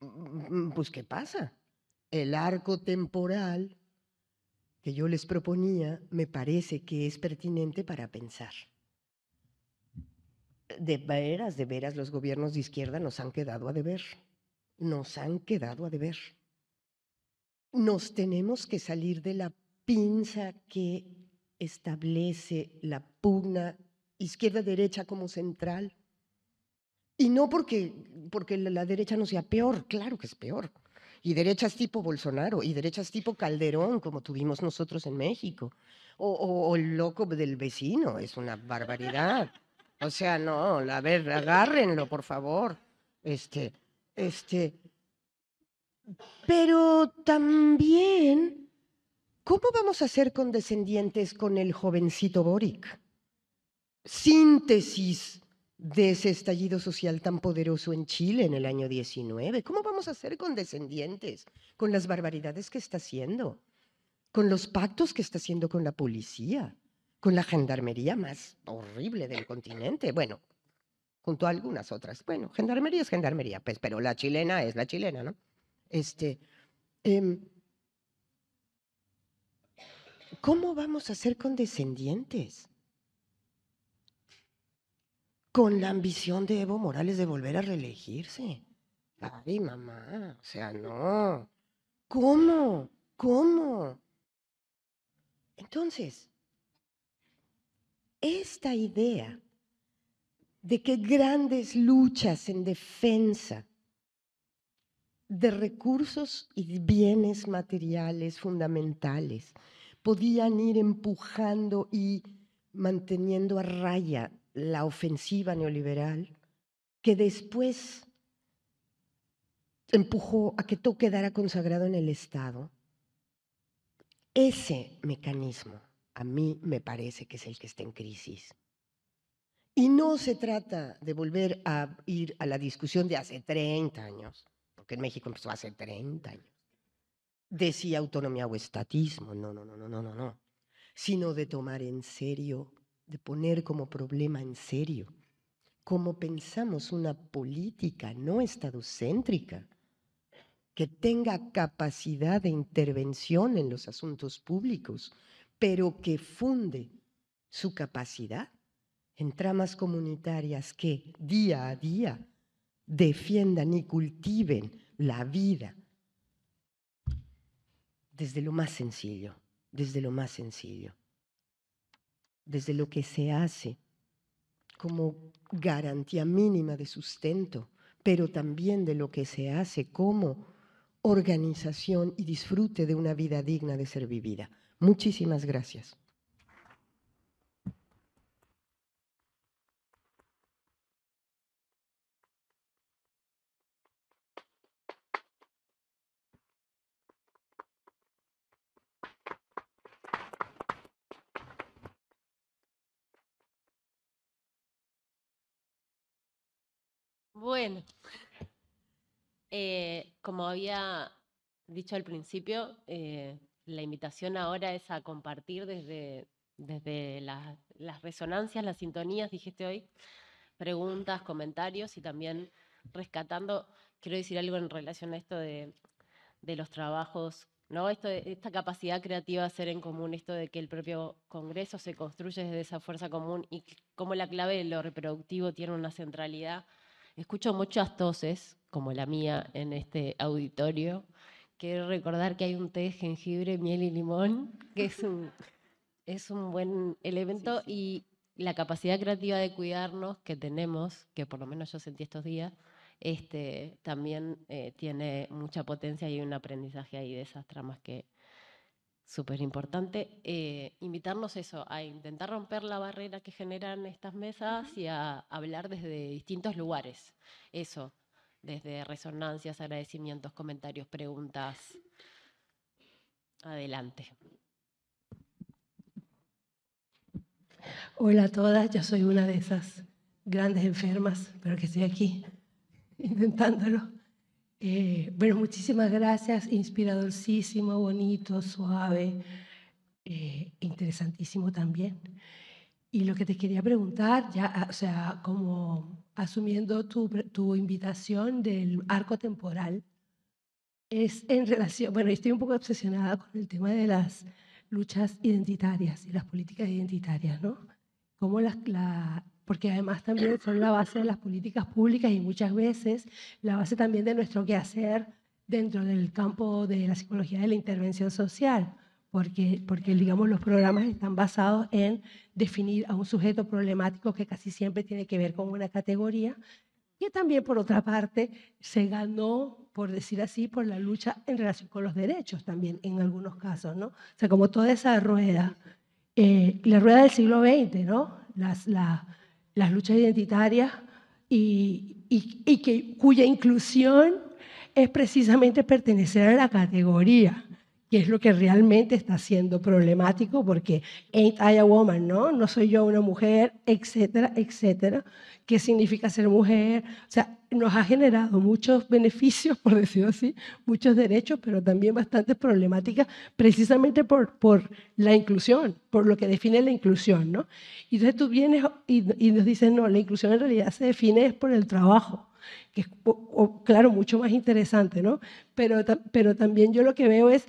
mm, pues ¿qué pasa? El arco temporal que yo les proponía me parece que es pertinente para pensar. De veras, de veras, los gobiernos de izquierda nos han quedado a deber. Nos han quedado a deber nos tenemos que salir de la pinza que establece la pugna izquierda-derecha como central. Y no porque, porque la derecha no sea peor, claro que es peor. Y derechas tipo Bolsonaro, y derechas tipo Calderón, como tuvimos nosotros en México. O, el loco del vecino, es una barbaridad. O sea, no, a ver, agárrenlo, por favor. Este, este, pero también, ¿cómo vamos a ser condescendientes con el jovencito Boric? Síntesis de ese estallido social tan poderoso en Chile en el año 19. ¿Cómo vamos a ser condescendientes con las barbaridades que está haciendo? Con los pactos que está haciendo con la policía, con la gendarmería más horrible del continente. Bueno, junto a algunas otras. Bueno, gendarmería es gendarmería, pues, pero la chilena es la chilena, ¿no? Este, em, ¿Cómo vamos a ser condescendientes? Con la ambición de Evo Morales de volver a reelegirse. Ay, mamá, o sea, no. ¿Cómo? ¿Cómo? Entonces, esta idea de que grandes luchas en defensa de recursos y bienes materiales fundamentales. Podían ir empujando y manteniendo a raya la ofensiva neoliberal que después empujó a que todo quedara consagrado en el Estado. Ese mecanismo a mí me parece que es el que está en crisis. Y no se trata de volver a ir a la discusión de hace 30 años, que en México empezó hace 30 años, decía autonomía o estatismo, no, no, no, no, no, no, no, sino de tomar en serio, de poner como problema en serio cómo pensamos una política no estadocéntrica que tenga capacidad de intervención en los asuntos públicos, pero que funde su capacidad en tramas comunitarias que día a día defiendan y cultiven la vida desde lo más sencillo, desde lo más sencillo, desde lo que se hace como garantía mínima de sustento, pero también de lo que se hace como organización y disfrute de una vida digna de ser vivida. Muchísimas gracias. Bueno, eh, como había dicho al principio, eh, la invitación ahora es a compartir desde, desde las resonancias, las sintonías, dijiste hoy, preguntas, comentarios y también rescatando, quiero decir algo en relación a esto de, de los trabajos, ¿no? Esto esta capacidad creativa de hacer en común, esto de que el propio Congreso se construye desde esa fuerza común y cómo la clave de lo reproductivo tiene una centralidad Escucho muchas toses, como la mía en este auditorio. Quiero recordar que hay un té de jengibre, miel y limón, que es un, es un buen elemento y la capacidad creativa de cuidarnos que tenemos, que por lo menos yo sentí estos días, este, también eh, tiene mucha potencia y un aprendizaje ahí de esas tramas que, súper importante, eh, invitarnos eso, a intentar romper la barrera que generan estas mesas y a hablar desde distintos lugares. Eso, desde resonancias, agradecimientos, comentarios, preguntas. Adelante. Hola a todas, yo soy una de esas grandes enfermas, pero que estoy aquí intentándolo. Eh, bueno, muchísimas gracias, inspiradorcísimo, bonito, suave, eh, interesantísimo también. Y lo que te quería preguntar, ya, ah, o sea, como asumiendo tu, tu invitación del arco temporal, es en relación, bueno, estoy un poco obsesionada con el tema de las luchas identitarias y las políticas identitarias, ¿no? Cómo las... la, porque además también son la base de las políticas públicas y muchas veces la base también de nuestro quehacer dentro del campo de la psicología de la intervención social, porque, porque digamos, los programas están basados en definir a un sujeto problemático que casi siempre tiene que ver con una categoría, que también, por otra parte, se ganó, por decir así, por la lucha en relación con los derechos también, en algunos casos, ¿no? O sea, como toda esa rueda, eh, la rueda del siglo XX, ¿no? Las, las luchas identitarias y, y, que, cuya inclusión es precisamente pertenecer a la categoría, que es lo que realmente está siendo problemático porque ain't I a woman, ¿no? No soy yo una mujer, etcétera, etcétera. ¿Qué significa ser mujer? O sea, nos ha generado muchos beneficios, por decirlo así, muchos derechos, pero también bastantes problemáticas, precisamente por, por la inclusión, por lo que define la inclusión, ¿no? Y entonces tú vienes y, nos dices, no, la inclusión en realidad se define es por el trabajo, que es, claro, mucho más interesante, ¿no? Pero, pero también yo lo que veo es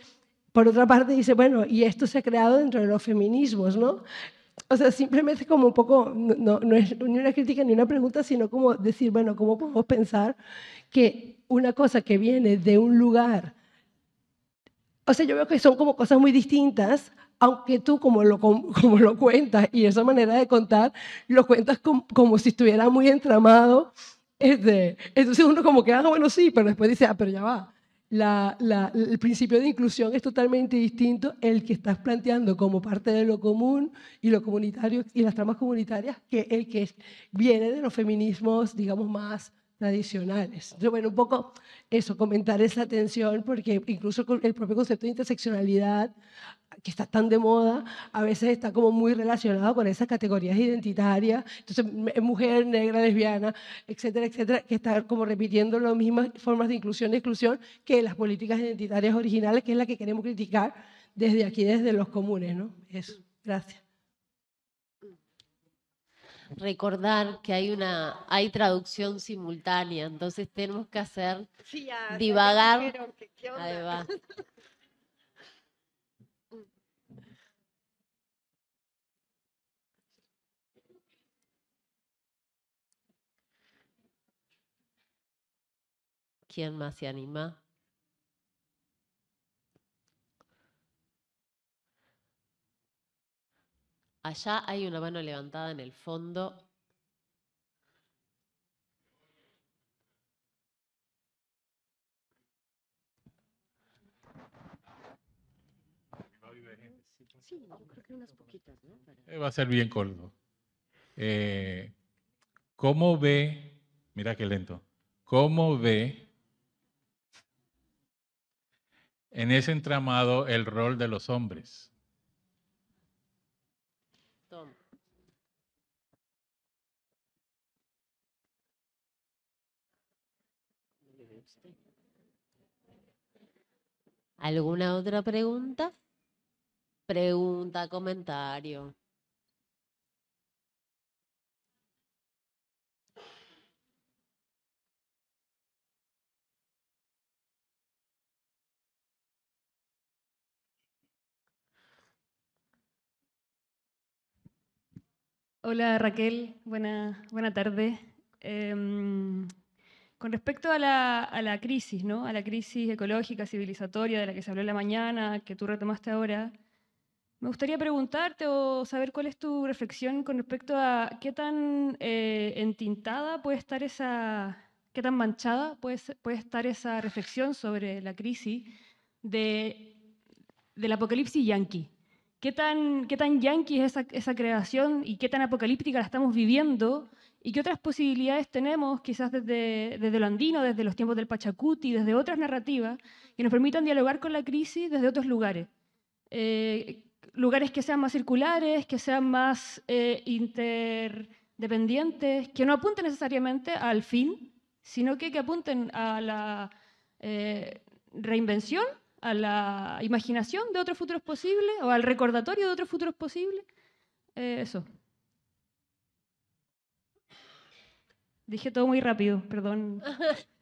por otra parte dice, bueno, y esto se ha creado dentro de los feminismos, ¿no? o sea, simplemente como un poco, no, es ni una crítica ni una pregunta, sino como decir, bueno, ¿cómo podemos pensar que una cosa que viene de un lugar, o sea, yo veo que son como cosas muy distintas, aunque tú como lo, cuentas y esa manera de contar, lo cuentas como, si estuviera muy entramado. Este, entonces uno como que, ah, bueno, sí, pero después dice, ah, pero ya va la, el principio de inclusión es totalmente distinto el que estás planteando como parte de lo común y lo comunitario y las tramas comunitarias que el que viene de los feminismos, digamos, más tradicionales. Yo, bueno, un poco eso, comentar esa tensión, porque incluso el propio concepto de interseccionalidad que está tan de moda, a veces está como muy relacionado con esas categorías identitarias, entonces mujer, negra, lesbiana, etcétera, etcétera, que está como repitiendo las mismas formas de inclusión y exclusión que las políticas identitarias originales, que es la que queremos criticar desde aquí, desde los comunes, ¿no? Eso, gracias. Recordar que hay una hay traducción simultánea, entonces tenemos que hacer divagar. Mm. ¿Quién más se anima? Allá hay una mano levantada en el fondo. Sí, yo creo que unas poquitas, ¿no? Eh, va a ser bien corto. Eh, ¿Cómo ve, mira qué lento, cómo ve en ese entramado el rol de los hombres? ¿Alguna otra pregunta? Pregunta, comentario. Hola Raquel, buena, buena tarde. Em, con respecto a la, a la crisis, ¿no? a la crisis ecológica, civilizatoria de la que se habló en la mañana, que tú retomaste ahora, me gustaría preguntarte o saber cuál es tu reflexión con respecto a qué tan eh, entintada puede estar esa, qué tan manchada puede, puede estar esa reflexión sobre la crisis de, del apocalipsis yanqui. ¿Qué tan, qué tan yanqui es esa, esa creación y qué tan apocalíptica la estamos viviendo? ¿Y qué otras posibilidades tenemos, quizás desde, desde lo andino, desde los tiempos del Pachacuti, desde otras narrativas, que nos permitan dialogar con la crisis desde otros lugares? Eh, lugares que sean más circulares, que sean más eh, interdependientes, que no apunten necesariamente al fin, sino que, que apunten a la eh, reinvención, a la imaginación de otros futuros posibles o al recordatorio de otros futuros posibles. Eh, eso. Dije todo muy rápido, perdón.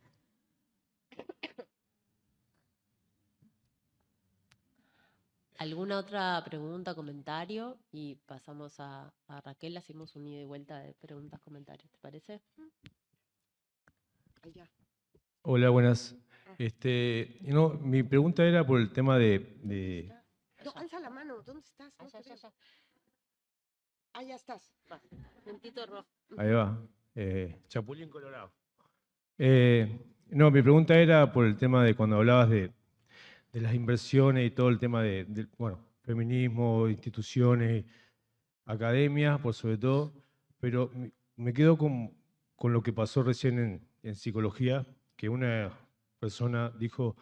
¿Alguna otra pregunta, comentario? Y pasamos a, Raquel, hacemos un ida y vuelta de preguntas, comentarios, ¿te parece? Mm. Hola, buenas. Ah. Este, no, mi pregunta era por el tema de... No, alza la mano, ¿dónde estás? No allá, allá, allá. Ah, ya estás. rojo. Mm. Ahí va. Eh. Chapulín Colorado. Eh, no, mi pregunta era por el tema de cuando hablabas de, de las inversiones y todo el tema de, bueno, feminismo, instituciones, academias, por sobre todo, pero me quedo con, con lo que pasó recién en, en, psicología, que una persona dijo,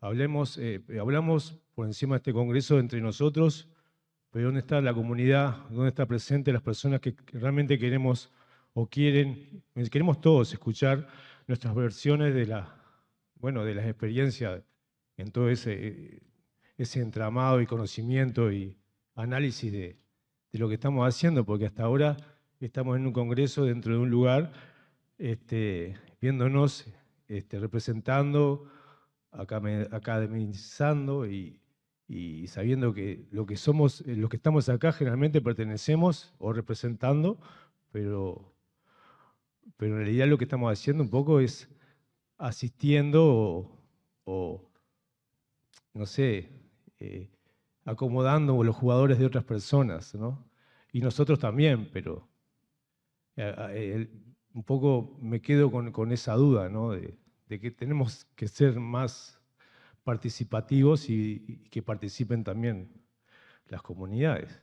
hablemos, eh, hablamos por encima de este congreso entre nosotros, pero ¿dónde está la comunidad? ¿Dónde está presente las personas que realmente queremos o quieren, eh, queremos todos escuchar nuestras versiones de, la, bueno, de las experiencias en todo ese, entramado y conocimiento y análisis de, lo que estamos haciendo, porque hasta ahora estamos en un congreso dentro de un lugar, este, viéndonos, este, representando, academizando y, sabiendo que lo que somos, eh, los que estamos acá generalmente pertenecemos o representando, pero, pero en realidad lo que estamos haciendo un poco es asistiendo o no sé, eh, acomodando los jugadores de otras personas, ¿no? Y nosotros también, pero eh, eh, un poco me quedo con, esa duda, ¿no? De, que tenemos que ser más participativos y, y que participen también las comunidades.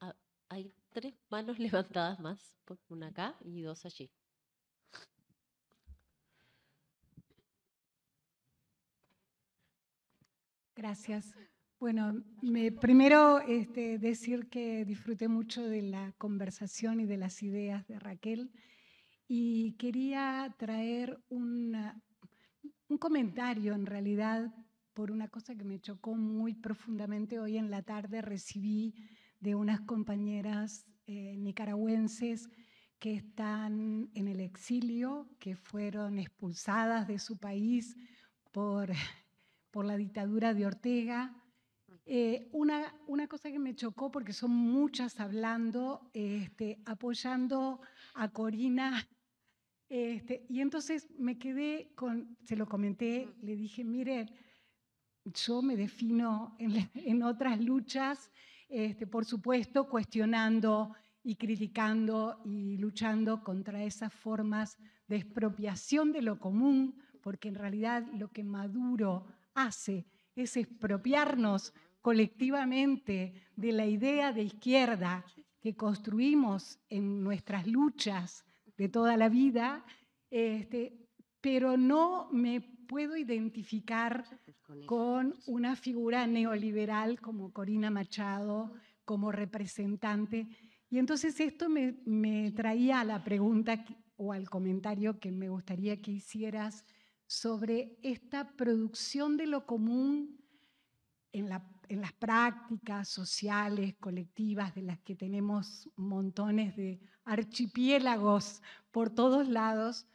Ah, hay tres manos levantadas más, una acá y dos allí. Gracias. Bueno, primero este, decir que disfruté mucho de la conversación y de las ideas de Raquel y quería traer un comentario en realidad por una cosa que me chocó muy profundamente. Hoy en la tarde recibí de unas compañeras eh, nicaragüenses que están en el exilio, que fueron expulsadas de su país por por la dictadura de Ortega. Eh, una, una, cosa que me chocó, porque son muchas hablando, este, apoyando a Corina, este, y entonces me quedé con, se lo comenté, le dije, miren, yo me defino en, otras luchas, este, por supuesto, cuestionando y criticando y luchando contra esas formas de expropiación de lo común, porque en realidad lo que Maduro hace es expropiarnos colectivamente de la idea de izquierda que construimos en nuestras luchas de toda la vida, este, pero no me puedo identificar con una figura neoliberal como Corina Machado, como representante. Y entonces esto me, me traía a la pregunta o al comentario que me gustaría que hicieras sobre esta producción de lo común en, las prácticas sociales, colectivas, de las que tenemos montones de archipiélagos por todos lados,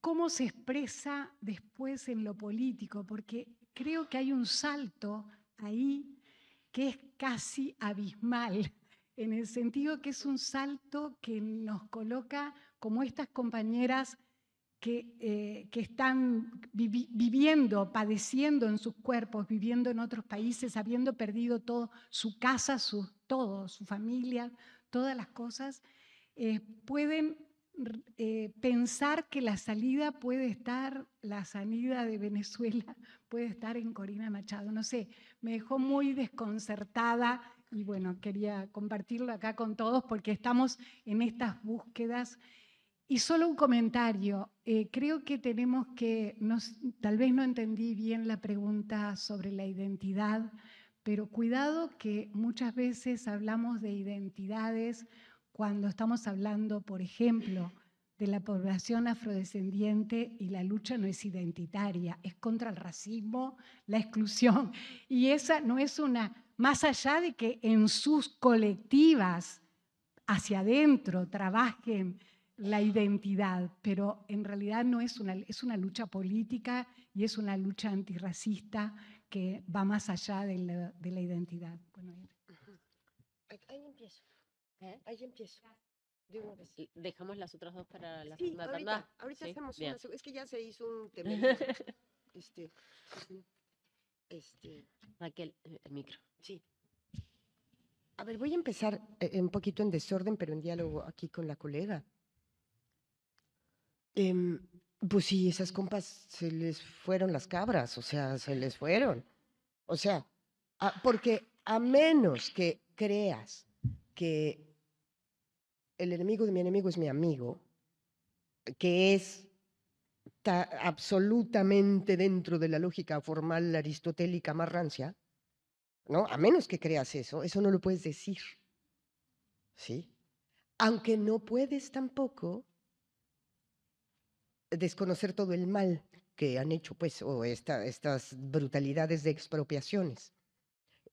cómo se expresa después en lo político, porque creo que hay un salto ahí que es casi abismal, en el sentido que es un salto que nos coloca como estas compañeras eh, que, están viviendo, padeciendo en sus cuerpos, viviendo en otros países, habiendo perdido todo, su casa, su, todo, su familia, todas las cosas, eh, pueden eh, pensar que la salida puede estar, la salida de Venezuela puede estar en Corina Machado. No sé, me dejó muy desconcertada y bueno, quería compartirlo acá con todos porque estamos en estas búsquedas y solo un comentario. Eh, creo que tenemos que, tal vez no entendí bien la pregunta sobre la identidad, pero cuidado que muchas veces hablamos de identidades cuando estamos hablando, por ejemplo, de la población afrodescendiente y la lucha no es identitaria, es contra el racismo, la exclusión. Y esa no es una, más allá de que en sus colectivas, hacia adentro, trabajen la identidad, pero en realidad no es una, es una lucha política y es una lucha antirracista que va más allá de la, de la identidad. Bueno, ahí empiezo. ¿Eh? Ahí empiezo. Dejamos las otras dos para la sí, Ahorita, tanda? ahorita hacemos una. Es que ya se hizo un tema. este, este. Raquel, eh, el micro. Sí. A ver, voy a empezar eh, un poquito en desorden, pero en diálogo aquí con la colega. Em, pues sí, esas compas se les fueron las cabras, o sea, se les fueron. O sea, ah, porque a menos que creas que el enemigo de mi enemigo es mi amigo, que es absolutamente dentro de la lógica formal aristotélica más rancia, ¿no? A menos que creas eso, eso no lo puedes decir. ¿Sí? Aunque no puedes tampoco desconocer todo el mal que han hecho, pues, o estas brutalidades de expropiaciones.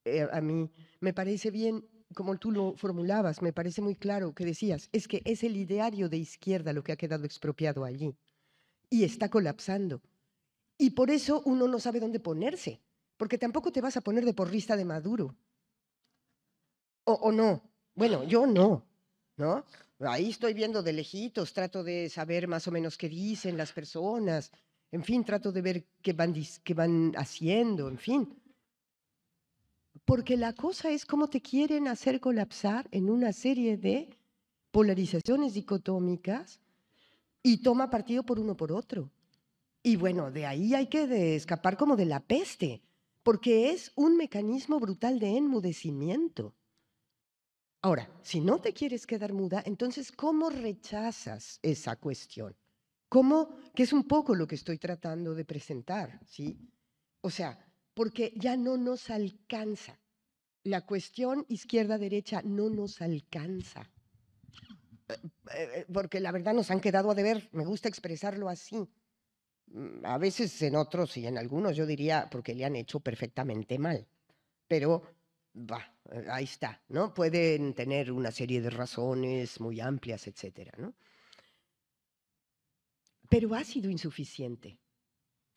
Eh, a mí me parece bien, como tú lo formulabas, me parece muy claro que decías, es que es el ideario de izquierda lo que ha quedado expropiado allí y está colapsando. Y por eso uno no sabe dónde ponerse, porque tampoco te vas a poner de porrista de Maduro. O, o no. Bueno, yo no, ¿no? Ahí estoy viendo de lejitos, trato de saber más o menos qué dicen las personas, en fin, trato de ver qué van, van haciendo, en fin. Porque la cosa es cómo te quieren hacer colapsar en una serie de polarizaciones dicotómicas y toma partido por uno por otro. Y bueno, de ahí hay que escapar como de la peste, porque es un mecanismo brutal de enmudecimiento. Ahora, si no te quieres quedar muda, entonces, ¿cómo rechazas esa cuestión? ¿Cómo? Que es un poco lo que estoy tratando de presentar, ¿sí? O sea, porque ya no nos alcanza. La cuestión izquierda-derecha no nos alcanza. Eh, eh, eh, porque la verdad nos han quedado a deber, me gusta expresarlo así. Mm, a veces en otros y en algunos yo diría porque le han hecho perfectamente mal. Pero, va, eh, ahí está, ¿no? Pueden tener una serie de razones muy amplias, etcétera, ¿no? Pero ha sido insuficiente,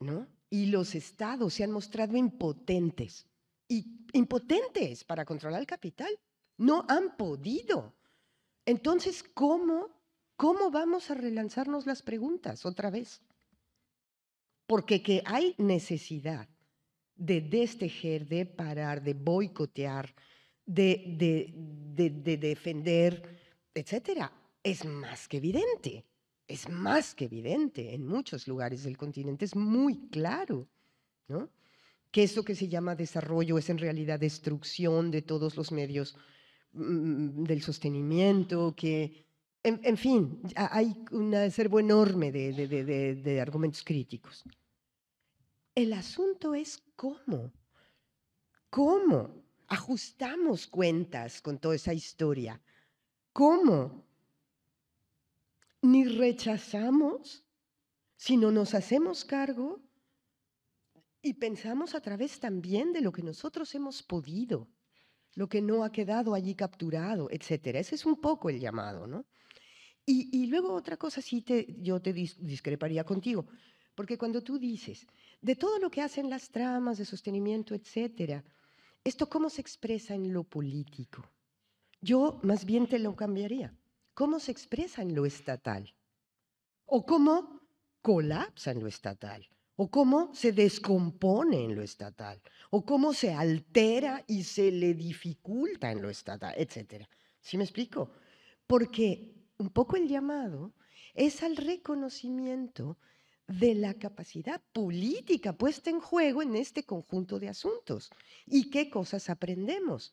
¿no? Y los estados se han mostrado impotentes, y impotentes para controlar el capital. No han podido. Entonces, ¿cómo, ¿cómo vamos a relanzarnos las preguntas otra vez? Porque que hay necesidad de destejer, de parar, de boicotear, de, de, defender, etcétera, es más que evidente. Es más que evidente en muchos lugares del continente, es muy claro, ¿no? Que eso que se llama desarrollo es en realidad destrucción de todos los medios mm, del sostenimiento, que, en, fin, hay un acervo enorme de, de, de, argumentos críticos. El asunto es cómo. ¿Cómo? ajustamos cuentas con toda esa historia. ¿Cómo? Ni rechazamos, sino nos hacemos cargo y pensamos a través también de lo que nosotros hemos podido, lo que no ha quedado allí capturado, etcétera. Ese es un poco el llamado, ¿no? Y, luego otra cosa, sí, te, yo te discreparía contigo, porque cuando tú dices, de todo lo que hacen las tramas de sostenimiento, etcétera, ¿Esto cómo se expresa en lo político? Yo más bien te lo cambiaría. ¿Cómo se expresa en lo estatal? ¿O cómo colapsa en lo estatal? ¿O cómo se descompone en lo estatal? ¿O cómo se altera y se le dificulta en lo estatal? Etcétera. ¿Sí me explico? Porque un poco el llamado es al reconocimiento de la capacidad política puesta en juego en este conjunto de asuntos y qué cosas aprendemos.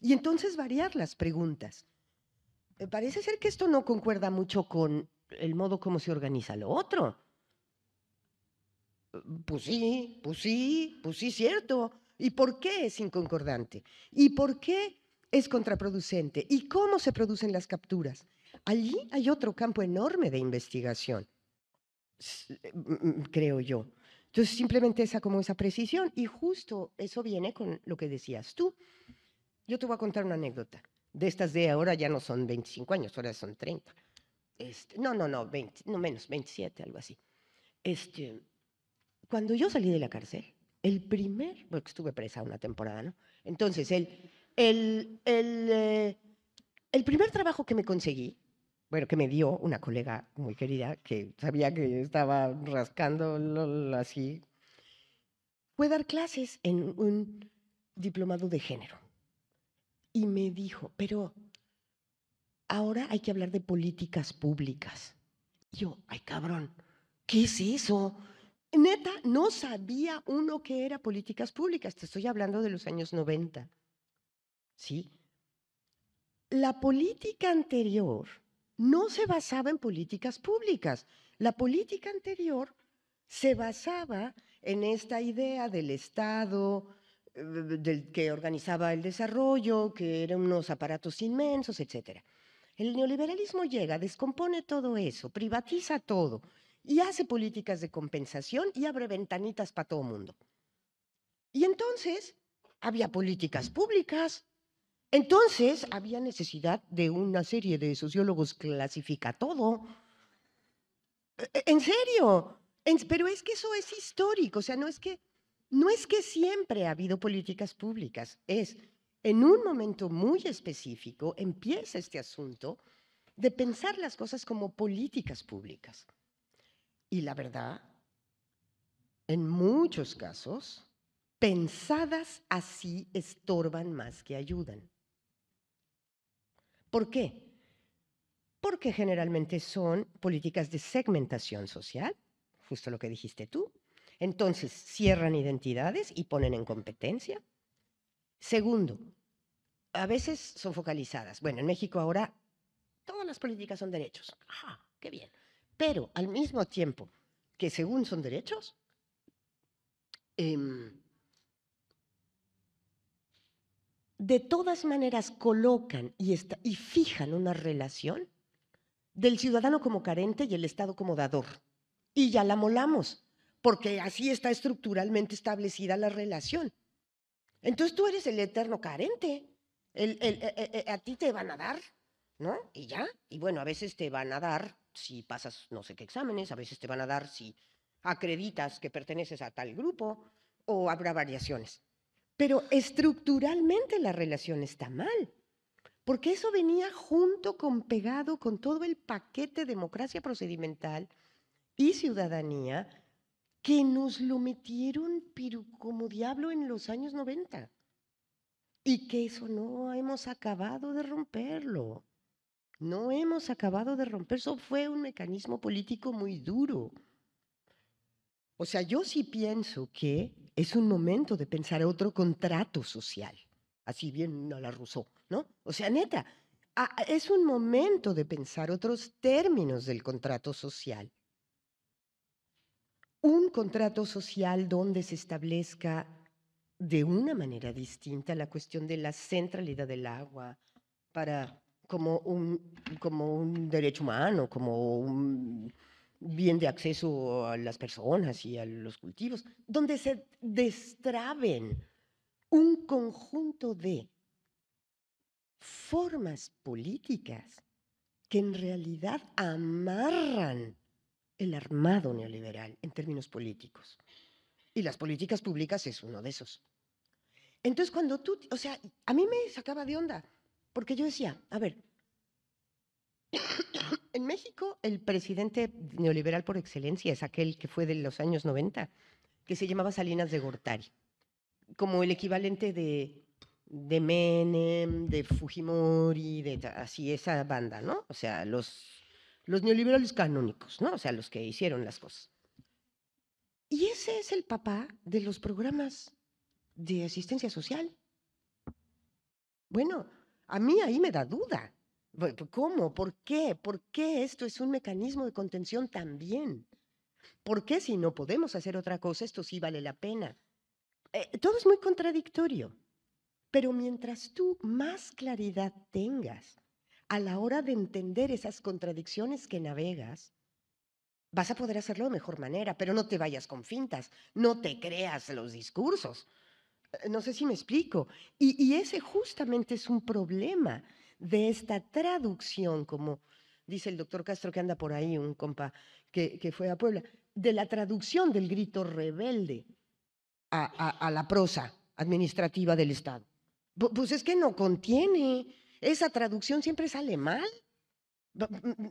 Y entonces variar las preguntas. Eh, parece ser que esto no concuerda mucho con el modo como se organiza lo otro. Eh, pues sí, pues sí, pues sí, cierto. ¿Y por qué es inconcordante? ¿Y por qué es contraproducente? ¿Y cómo se producen las capturas? Allí hay otro campo enorme de investigación. Eh, mm, mm, creo yo. Entonces, simplemente esa como esa precisión y justo eso viene con lo que decías tú. Yo te voy a contar una anécdota. De estas de ahora ya no son 25 años, ahora son 30. Este, no, no, no, no menos, 27, algo así. Este, cuando yo salí de la cárcel, el primer, porque estuve presa una temporada, ¿no? Entonces, el, el, el, eh, el primer trabajo que me conseguí bueno, que me dio una colega muy querida que sabía que estaba rascándolo así, fue dar clases en un diplomado de género. Y me dijo, pero ahora hay que hablar de políticas públicas. Y yo, ay cabrón, ¿qué es eso? Neta, no sabía uno qué era políticas públicas. Te estoy hablando de los años 90. ¿Sí? La política anterior no se basaba en políticas públicas. La política anterior se basaba en esta idea del Estado, eh, del que organizaba el desarrollo, que eran unos aparatos inmensos, etc. El neoliberalismo llega, descompone todo eso, privatiza todo y hace políticas de compensación y abre ventanitas para todo el mundo. Y entonces había políticas públicas, entonces había necesidad de una serie de sociólogos clasifica todo. E-, en serio, pero es que eso es histórico, o sea, no es que no es que siempre ha habido políticas públicas, es en un momento muy específico empieza este asunto de pensar las cosas como políticas públicas. Y la verdad, en muchos casos, pensadas así estorban más que ayudan. ¿Por qué? Porque generalmente son políticas de segmentación social, justo lo que dijiste tú. Entonces, cierran identidades y ponen en competencia. Segundo, a veces son focalizadas. Bueno, en México ahora todas las políticas son derechos. ¡Ah, qué bien! Pero al mismo tiempo que según son derechos, em, de todas maneras colocan y, fijan una relación del ciudadano como carente y el Estado como dador. Y ya la molamos, porque así está estructuralmente establecida la relación. Entonces tú eres el eterno carente. E, e, e, a ti te van a dar, ¿no? Y ya. Y bueno, a veces te van a dar si pasas no sé qué exámenes, a veces te van a dar si acreditas que perteneces a tal grupo, o habrá variaciones. Pero estructuralmente la relación está mal, porque eso venía junto con pegado con todo el paquete democracia procedimental y ciudadanía que nos lo metieron como diablo en los años 90 y que eso no hemos acabado de romperlo. No hemos acabado de romperlo. eso fue un mecanismo político muy duro. O sea, yo sí pienso que es un momento de pensar otro contrato social, así bien a la Rousseau, ¿no? O sea, neta, es un momento de pensar otros términos del contrato social. Un contrato social donde se establezca de una manera distinta la cuestión de la centralidad del agua para como un, como un derecho humano, como un, bien de acceso a las personas y a los cultivos, donde se destraben un conjunto de formas políticas que en realidad amarran el armado neoliberal en términos políticos. Y las políticas públicas es uno de esos. Entonces, cuando tú, o sea, a mí me sacaba de onda, porque yo decía, a ver, en México, el presidente neoliberal por excelencia es aquel que fue de los años 90, que se llamaba Salinas de Gortari, como el equivalente de, de Menem, de Fujimori, de así esa banda, ¿no? O sea, los, los neoliberales canónicos, ¿no? O sea, los que hicieron las cosas. Y ese es el papá de los programas de asistencia social. Bueno, a mí ahí me da duda. Pues, ¿Cómo? ¿Por qué? ¿Por qué esto es un mecanismo de contención también? ¿Por qué si no podemos hacer otra cosa, esto sí vale la pena? Eh, todo es muy contradictorio, pero mientras tú más claridad tengas a la hora de entender esas contradicciones que navegas, vas a poder hacerlo de mejor manera, pero no te vayas con fintas, no te creas los discursos. Eh, no sé si me explico. y ese justamente es un problema de esta traducción, como dice el doctor Castro que anda por ahí, un compa que, que fue a Puebla, de la traducción del grito rebelde a, la prosa administrativa del Estado. Pues es que no contiene, esa traducción siempre sale mal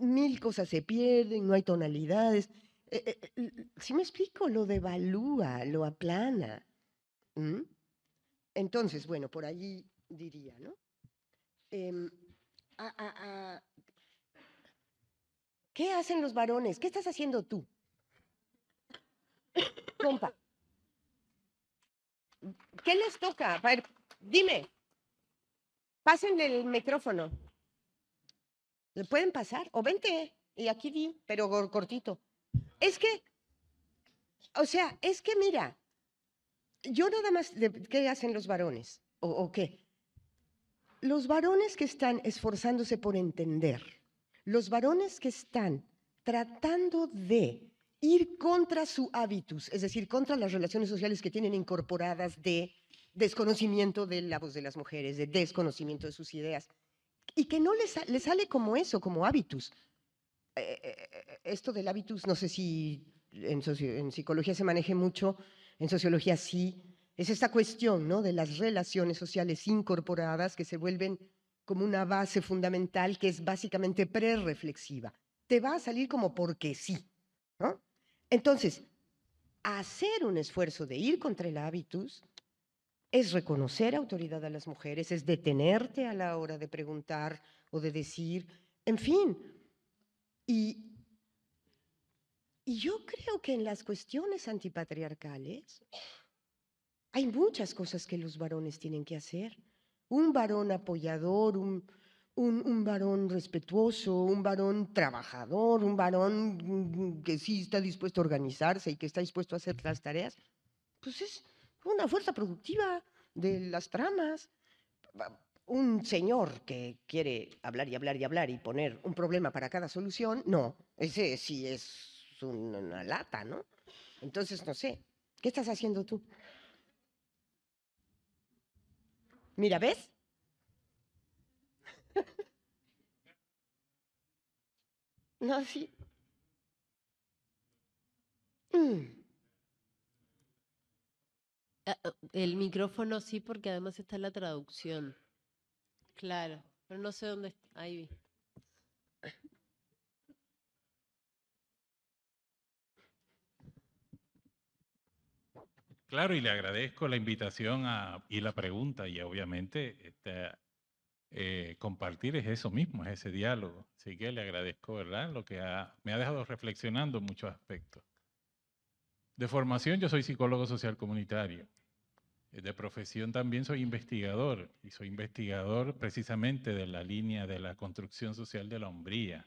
mil cosas se pierden, no hay tonalidades. Eh, eh, eh, si me explico, lo devalúa, lo aplana. ¿Mm? Entonces, bueno, por allí diría, ¿no? Em, ¿qué hacen los varones? ¿Qué estás haciendo tú? Compa. ¿Qué les toca? dime. Pasen el micrófono. ¿Le pueden pasar? O vente. Y aquí vi, pero cortito. Es que, o sea, es que mira, yo nada más, ¿qué hacen los varones? o qué? los varones que están esforzándose por entender, los varones que están tratando de ir contra su hábitus, es decir, contra las relaciones sociales que tienen incorporadas de desconocimiento de la voz de las mujeres, de desconocimiento de sus ideas, y que no les, sale como eso, como hábitus. Eh, eh, esto del hábitus, no sé si en, psicología se maneje mucho, en sociología sí, es esta cuestión ¿no? de las relaciones sociales incorporadas que se vuelven como una base fundamental que es básicamente prereflexiva. Te va a salir como porque sí. Entonces, hacer un esfuerzo de ir contra el hábitus es reconocer autoridad a las mujeres, es detenerte a la hora de preguntar o de decir, en fin. y yo creo que en las cuestiones antipatriarcales hay muchas cosas que los varones tienen que hacer. Un varón apoyador, un, varón respetuoso, un varón trabajador, un varón que sí está dispuesto a organizarse y que está dispuesto a hacer las tareas, pues es una fuerza productiva de las tramas. Un señor que quiere hablar y hablar y hablar y poner un problema para cada solución, no, ese sí es una lata, ¿no? Entonces, no sé, ¿qué estás haciendo tú? Mira, ¿ves? no, sí. Mm. Ah, ah, el micrófono sí, porque además está la traducción. Claro, pero no sé dónde está. Ahí vi. Claro, y le agradezco la invitación y la pregunta, y obviamente este, eh, compartir es eso mismo, es ese diálogo. Así que le agradezco, ¿verdad? Lo que me ha dejado reflexionando muchos aspectos. De formación yo soy psicólogo social comunitario. Eh, de profesión también soy investigador, y soy investigador precisamente de la línea de la construcción social de la hombría.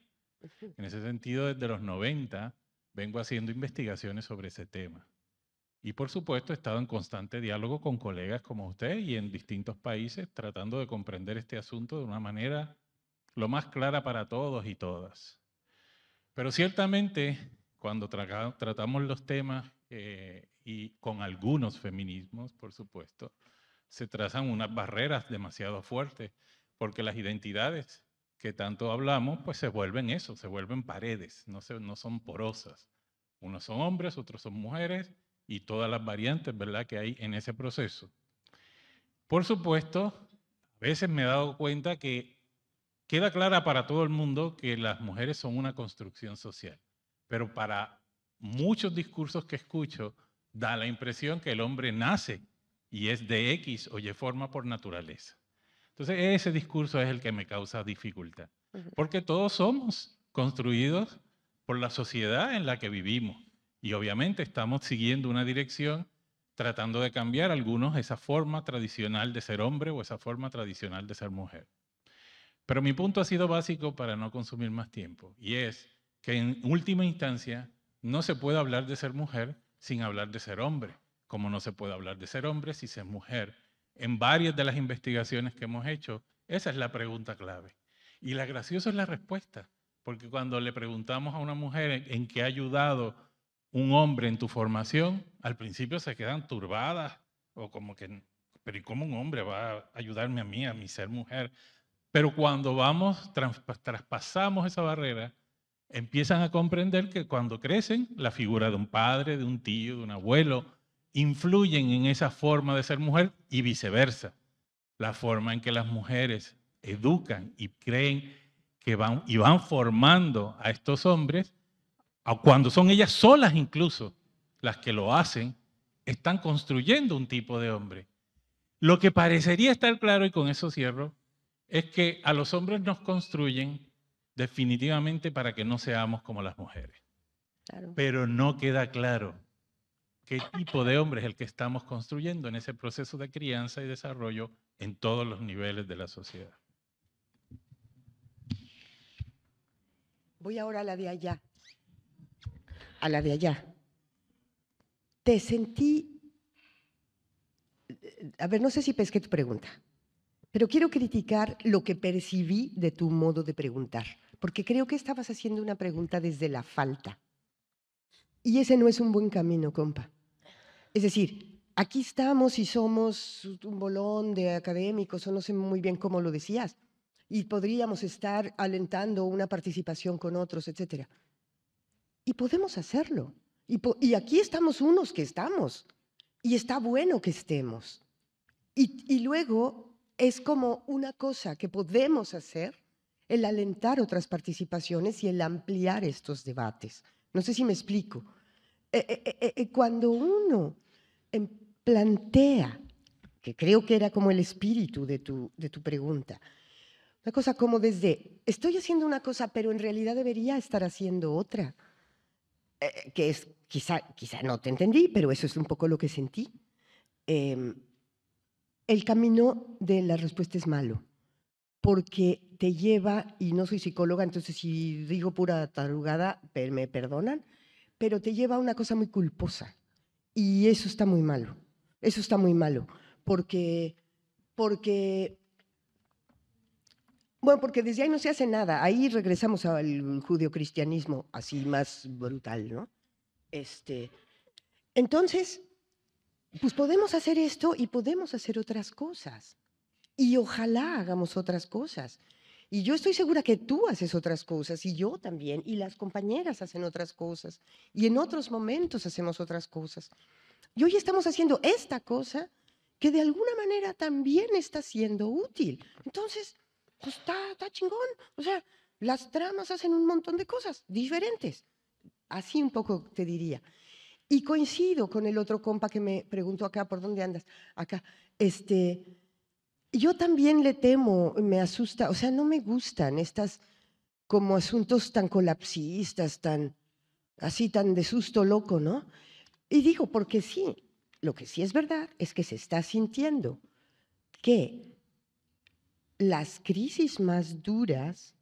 En ese sentido, desde los 90 vengo haciendo investigaciones sobre ese tema. Y por supuesto he estado en constante diálogo con colegas como usted y en distintos países tratando de comprender este asunto de una manera lo más clara para todos y todas. Pero ciertamente cuando tratamos los temas eh, y con algunos feminismos, por supuesto, se trazan unas barreras demasiado fuertes porque las identidades que tanto hablamos, pues se vuelven eso, se vuelven paredes, no, no son porosas. Unos son hombres, otros son mujeres, y todas las variantes ¿verdad? que hay en ese proceso. Por supuesto, a veces me he dado cuenta que queda clara para todo el mundo que las mujeres son una construcción social, pero para muchos discursos que escucho da la impresión que el hombre nace y es de X o Y forma por naturaleza. Entonces ese discurso es el que me causa dificultad, porque todos somos construidos por la sociedad en la que vivimos. Y obviamente estamos siguiendo una dirección tratando de cambiar algunos esa forma tradicional de ser hombre o esa forma tradicional de ser mujer. Pero mi punto ha sido básico para no consumir más tiempo, y es que en última instancia no se puede hablar de ser mujer sin hablar de ser hombre, como no se puede hablar de ser hombre si se es mujer. En varias de las investigaciones que hemos hecho, esa es la pregunta clave. Y la graciosa es la respuesta, porque cuando le preguntamos a una mujer en qué ha ayudado un hombre en tu formación, al principio se quedan turbadas o como que, pero ¿y cómo un hombre va a ayudarme a mí, a mi ser mujer? Pero cuando vamos, pues, traspasamos esa barrera, empiezan a comprender que cuando crecen, la figura de un padre, de un tío, de un abuelo, influyen en esa forma de ser mujer y viceversa. La forma en que las mujeres educan y creen que van y van formando a estos hombres cuando son ellas solas incluso las que lo hacen, están construyendo un tipo de hombre. Lo que parecería estar claro, y con eso cierro, es que a los hombres nos construyen definitivamente para que no seamos como las mujeres. Pero no queda claro qué tipo de hombre es el que estamos construyendo en ese proceso de crianza y desarrollo en todos los niveles de la sociedad. Voy ahora a la de allá a la de allá. Te sentí, a ver, no sé si pesqué tu pregunta, pero quiero criticar lo que percibí de tu modo de preguntar, porque creo que estabas haciendo una pregunta desde la falta. Y ese no es un buen camino, compa. Es decir, aquí estamos y somos un bolón de académicos, o no sé muy bien cómo lo decías, y podríamos estar alentando una participación con otros, etcétera. Y podemos hacerlo. Y, aquí estamos unos que estamos. Y está bueno que estemos. Y, luego es como una cosa que podemos hacer el alentar otras participaciones y el ampliar estos debates. No sé si me explico. Eh, eh, eh, cuando uno em, plantea, que creo que era como el espíritu de tu, de tu pregunta, una cosa como desde, estoy haciendo una cosa, pero en realidad debería estar haciendo otra. Eh, que es, quizá, quizá no te entendí, pero eso es un poco lo que sentí. Em, el camino de la respuesta es malo, porque te lleva, y no soy psicóloga, entonces si digo pura tarugada, me perdonan, pero te lleva a una cosa muy culposa. Y eso está muy malo, eso está muy malo, porque, porque bueno, porque desde ahí no se hace nada. Ahí regresamos al judio-cristianismo, así más brutal, ¿no? Este, entonces, pues podemos hacer esto y podemos hacer otras cosas. Y ojalá hagamos otras cosas. Y yo estoy segura que tú haces otras cosas y yo también, y las compañeras hacen otras cosas, y en otros momentos hacemos otras cosas. Y hoy estamos haciendo esta cosa que de alguna manera también está siendo útil. Entonces, pues está, chingón. O sea, las tramas hacen un montón de cosas diferentes. Así un poco te diría. Y coincido con el otro compa que me preguntó acá, ¿por dónde andas? Acá. Este, yo también le temo, me asusta, o sea, no me gustan estas como asuntos tan colapsistas, tan así, tan de susto loco, ¿no? Y digo, porque sí, lo que sí es verdad es que se está sintiendo que las crisis más duras,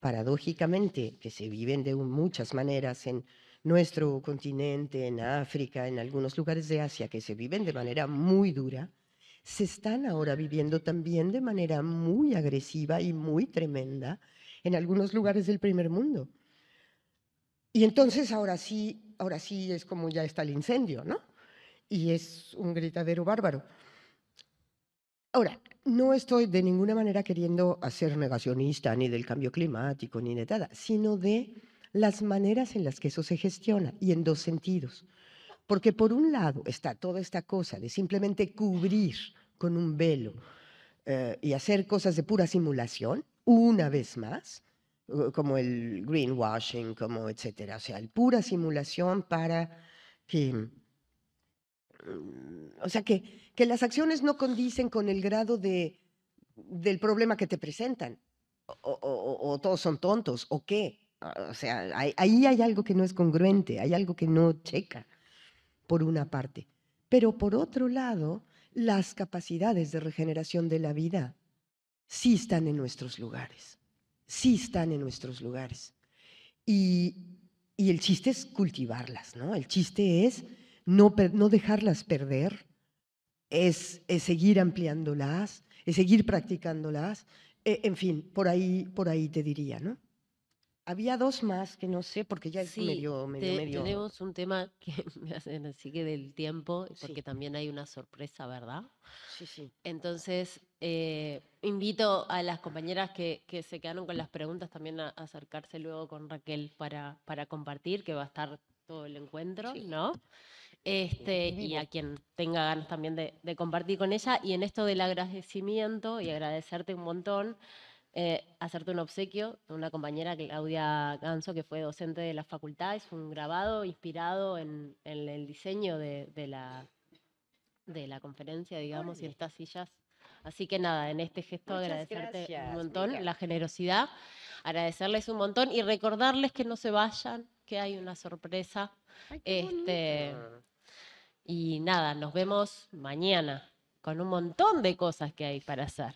paradójicamente, que se viven de muchas maneras en nuestro continente, en África, en algunos lugares de Asia, que se viven de manera muy dura, se están ahora viviendo también de manera muy agresiva y muy tremenda en algunos lugares del primer mundo. Y entonces ahora sí, ahora sí es como ya está el incendio, ¿no? Y es un gritadero bárbaro. Ahora, no estoy de ninguna manera queriendo hacer negacionista ni del cambio climático ni de nada, sino de las maneras en las que eso se gestiona y en dos sentidos. Porque por un lado está toda esta cosa de simplemente cubrir con un velo eh, y hacer cosas de pura simulación, una vez más, eh, como el greenwashing, como etcétera, o sea, pura simulación para que, mm, o sea, que que las acciones no condicen con el grado de, del problema que te presentan. O, o, todos son tontos, o qué. Ah, o sea, ahí hay algo que no es congruente, hay algo que no checa, por una parte. Pero por otro lado, las capacidades de regeneración de la vida sí están en nuestros lugares, sí están en nuestros lugares. Y, el chiste es cultivarlas, ¿no? El chiste es no, no dejarlas perder, es, seguir ampliándolas, es seguir practicándolas. Eh, en fin, por ahí, por ahí te diría, ¿no? Había dos más que no sé, porque ya es medio, medio, Tenemos un tema que me hacen así del tiempo, porque también hay una sorpresa, ¿verdad? Sí, sí. Entonces, eh, invito a las compañeras que, se quedaron con las preguntas también a, acercarse luego con Raquel para, compartir, que va a estar todo el encuentro, sí. ¿no? Este, este, y a quien tenga ganas también de, compartir con ella. Y en esto del agradecimiento y agradecerte un montón, eh, hacerte un obsequio de una compañera, Claudia Ganso, que fue docente de la facultad, es un grabado inspirado en, el diseño de, la, de la conferencia, digamos, y estas sillas. Así que nada, en este gesto agradecerte un montón la generosidad, agradecerles un montón y recordarles que no se vayan, que hay una sorpresa. este, y nada, nos vemos mañana con un montón de cosas que hay para hacer.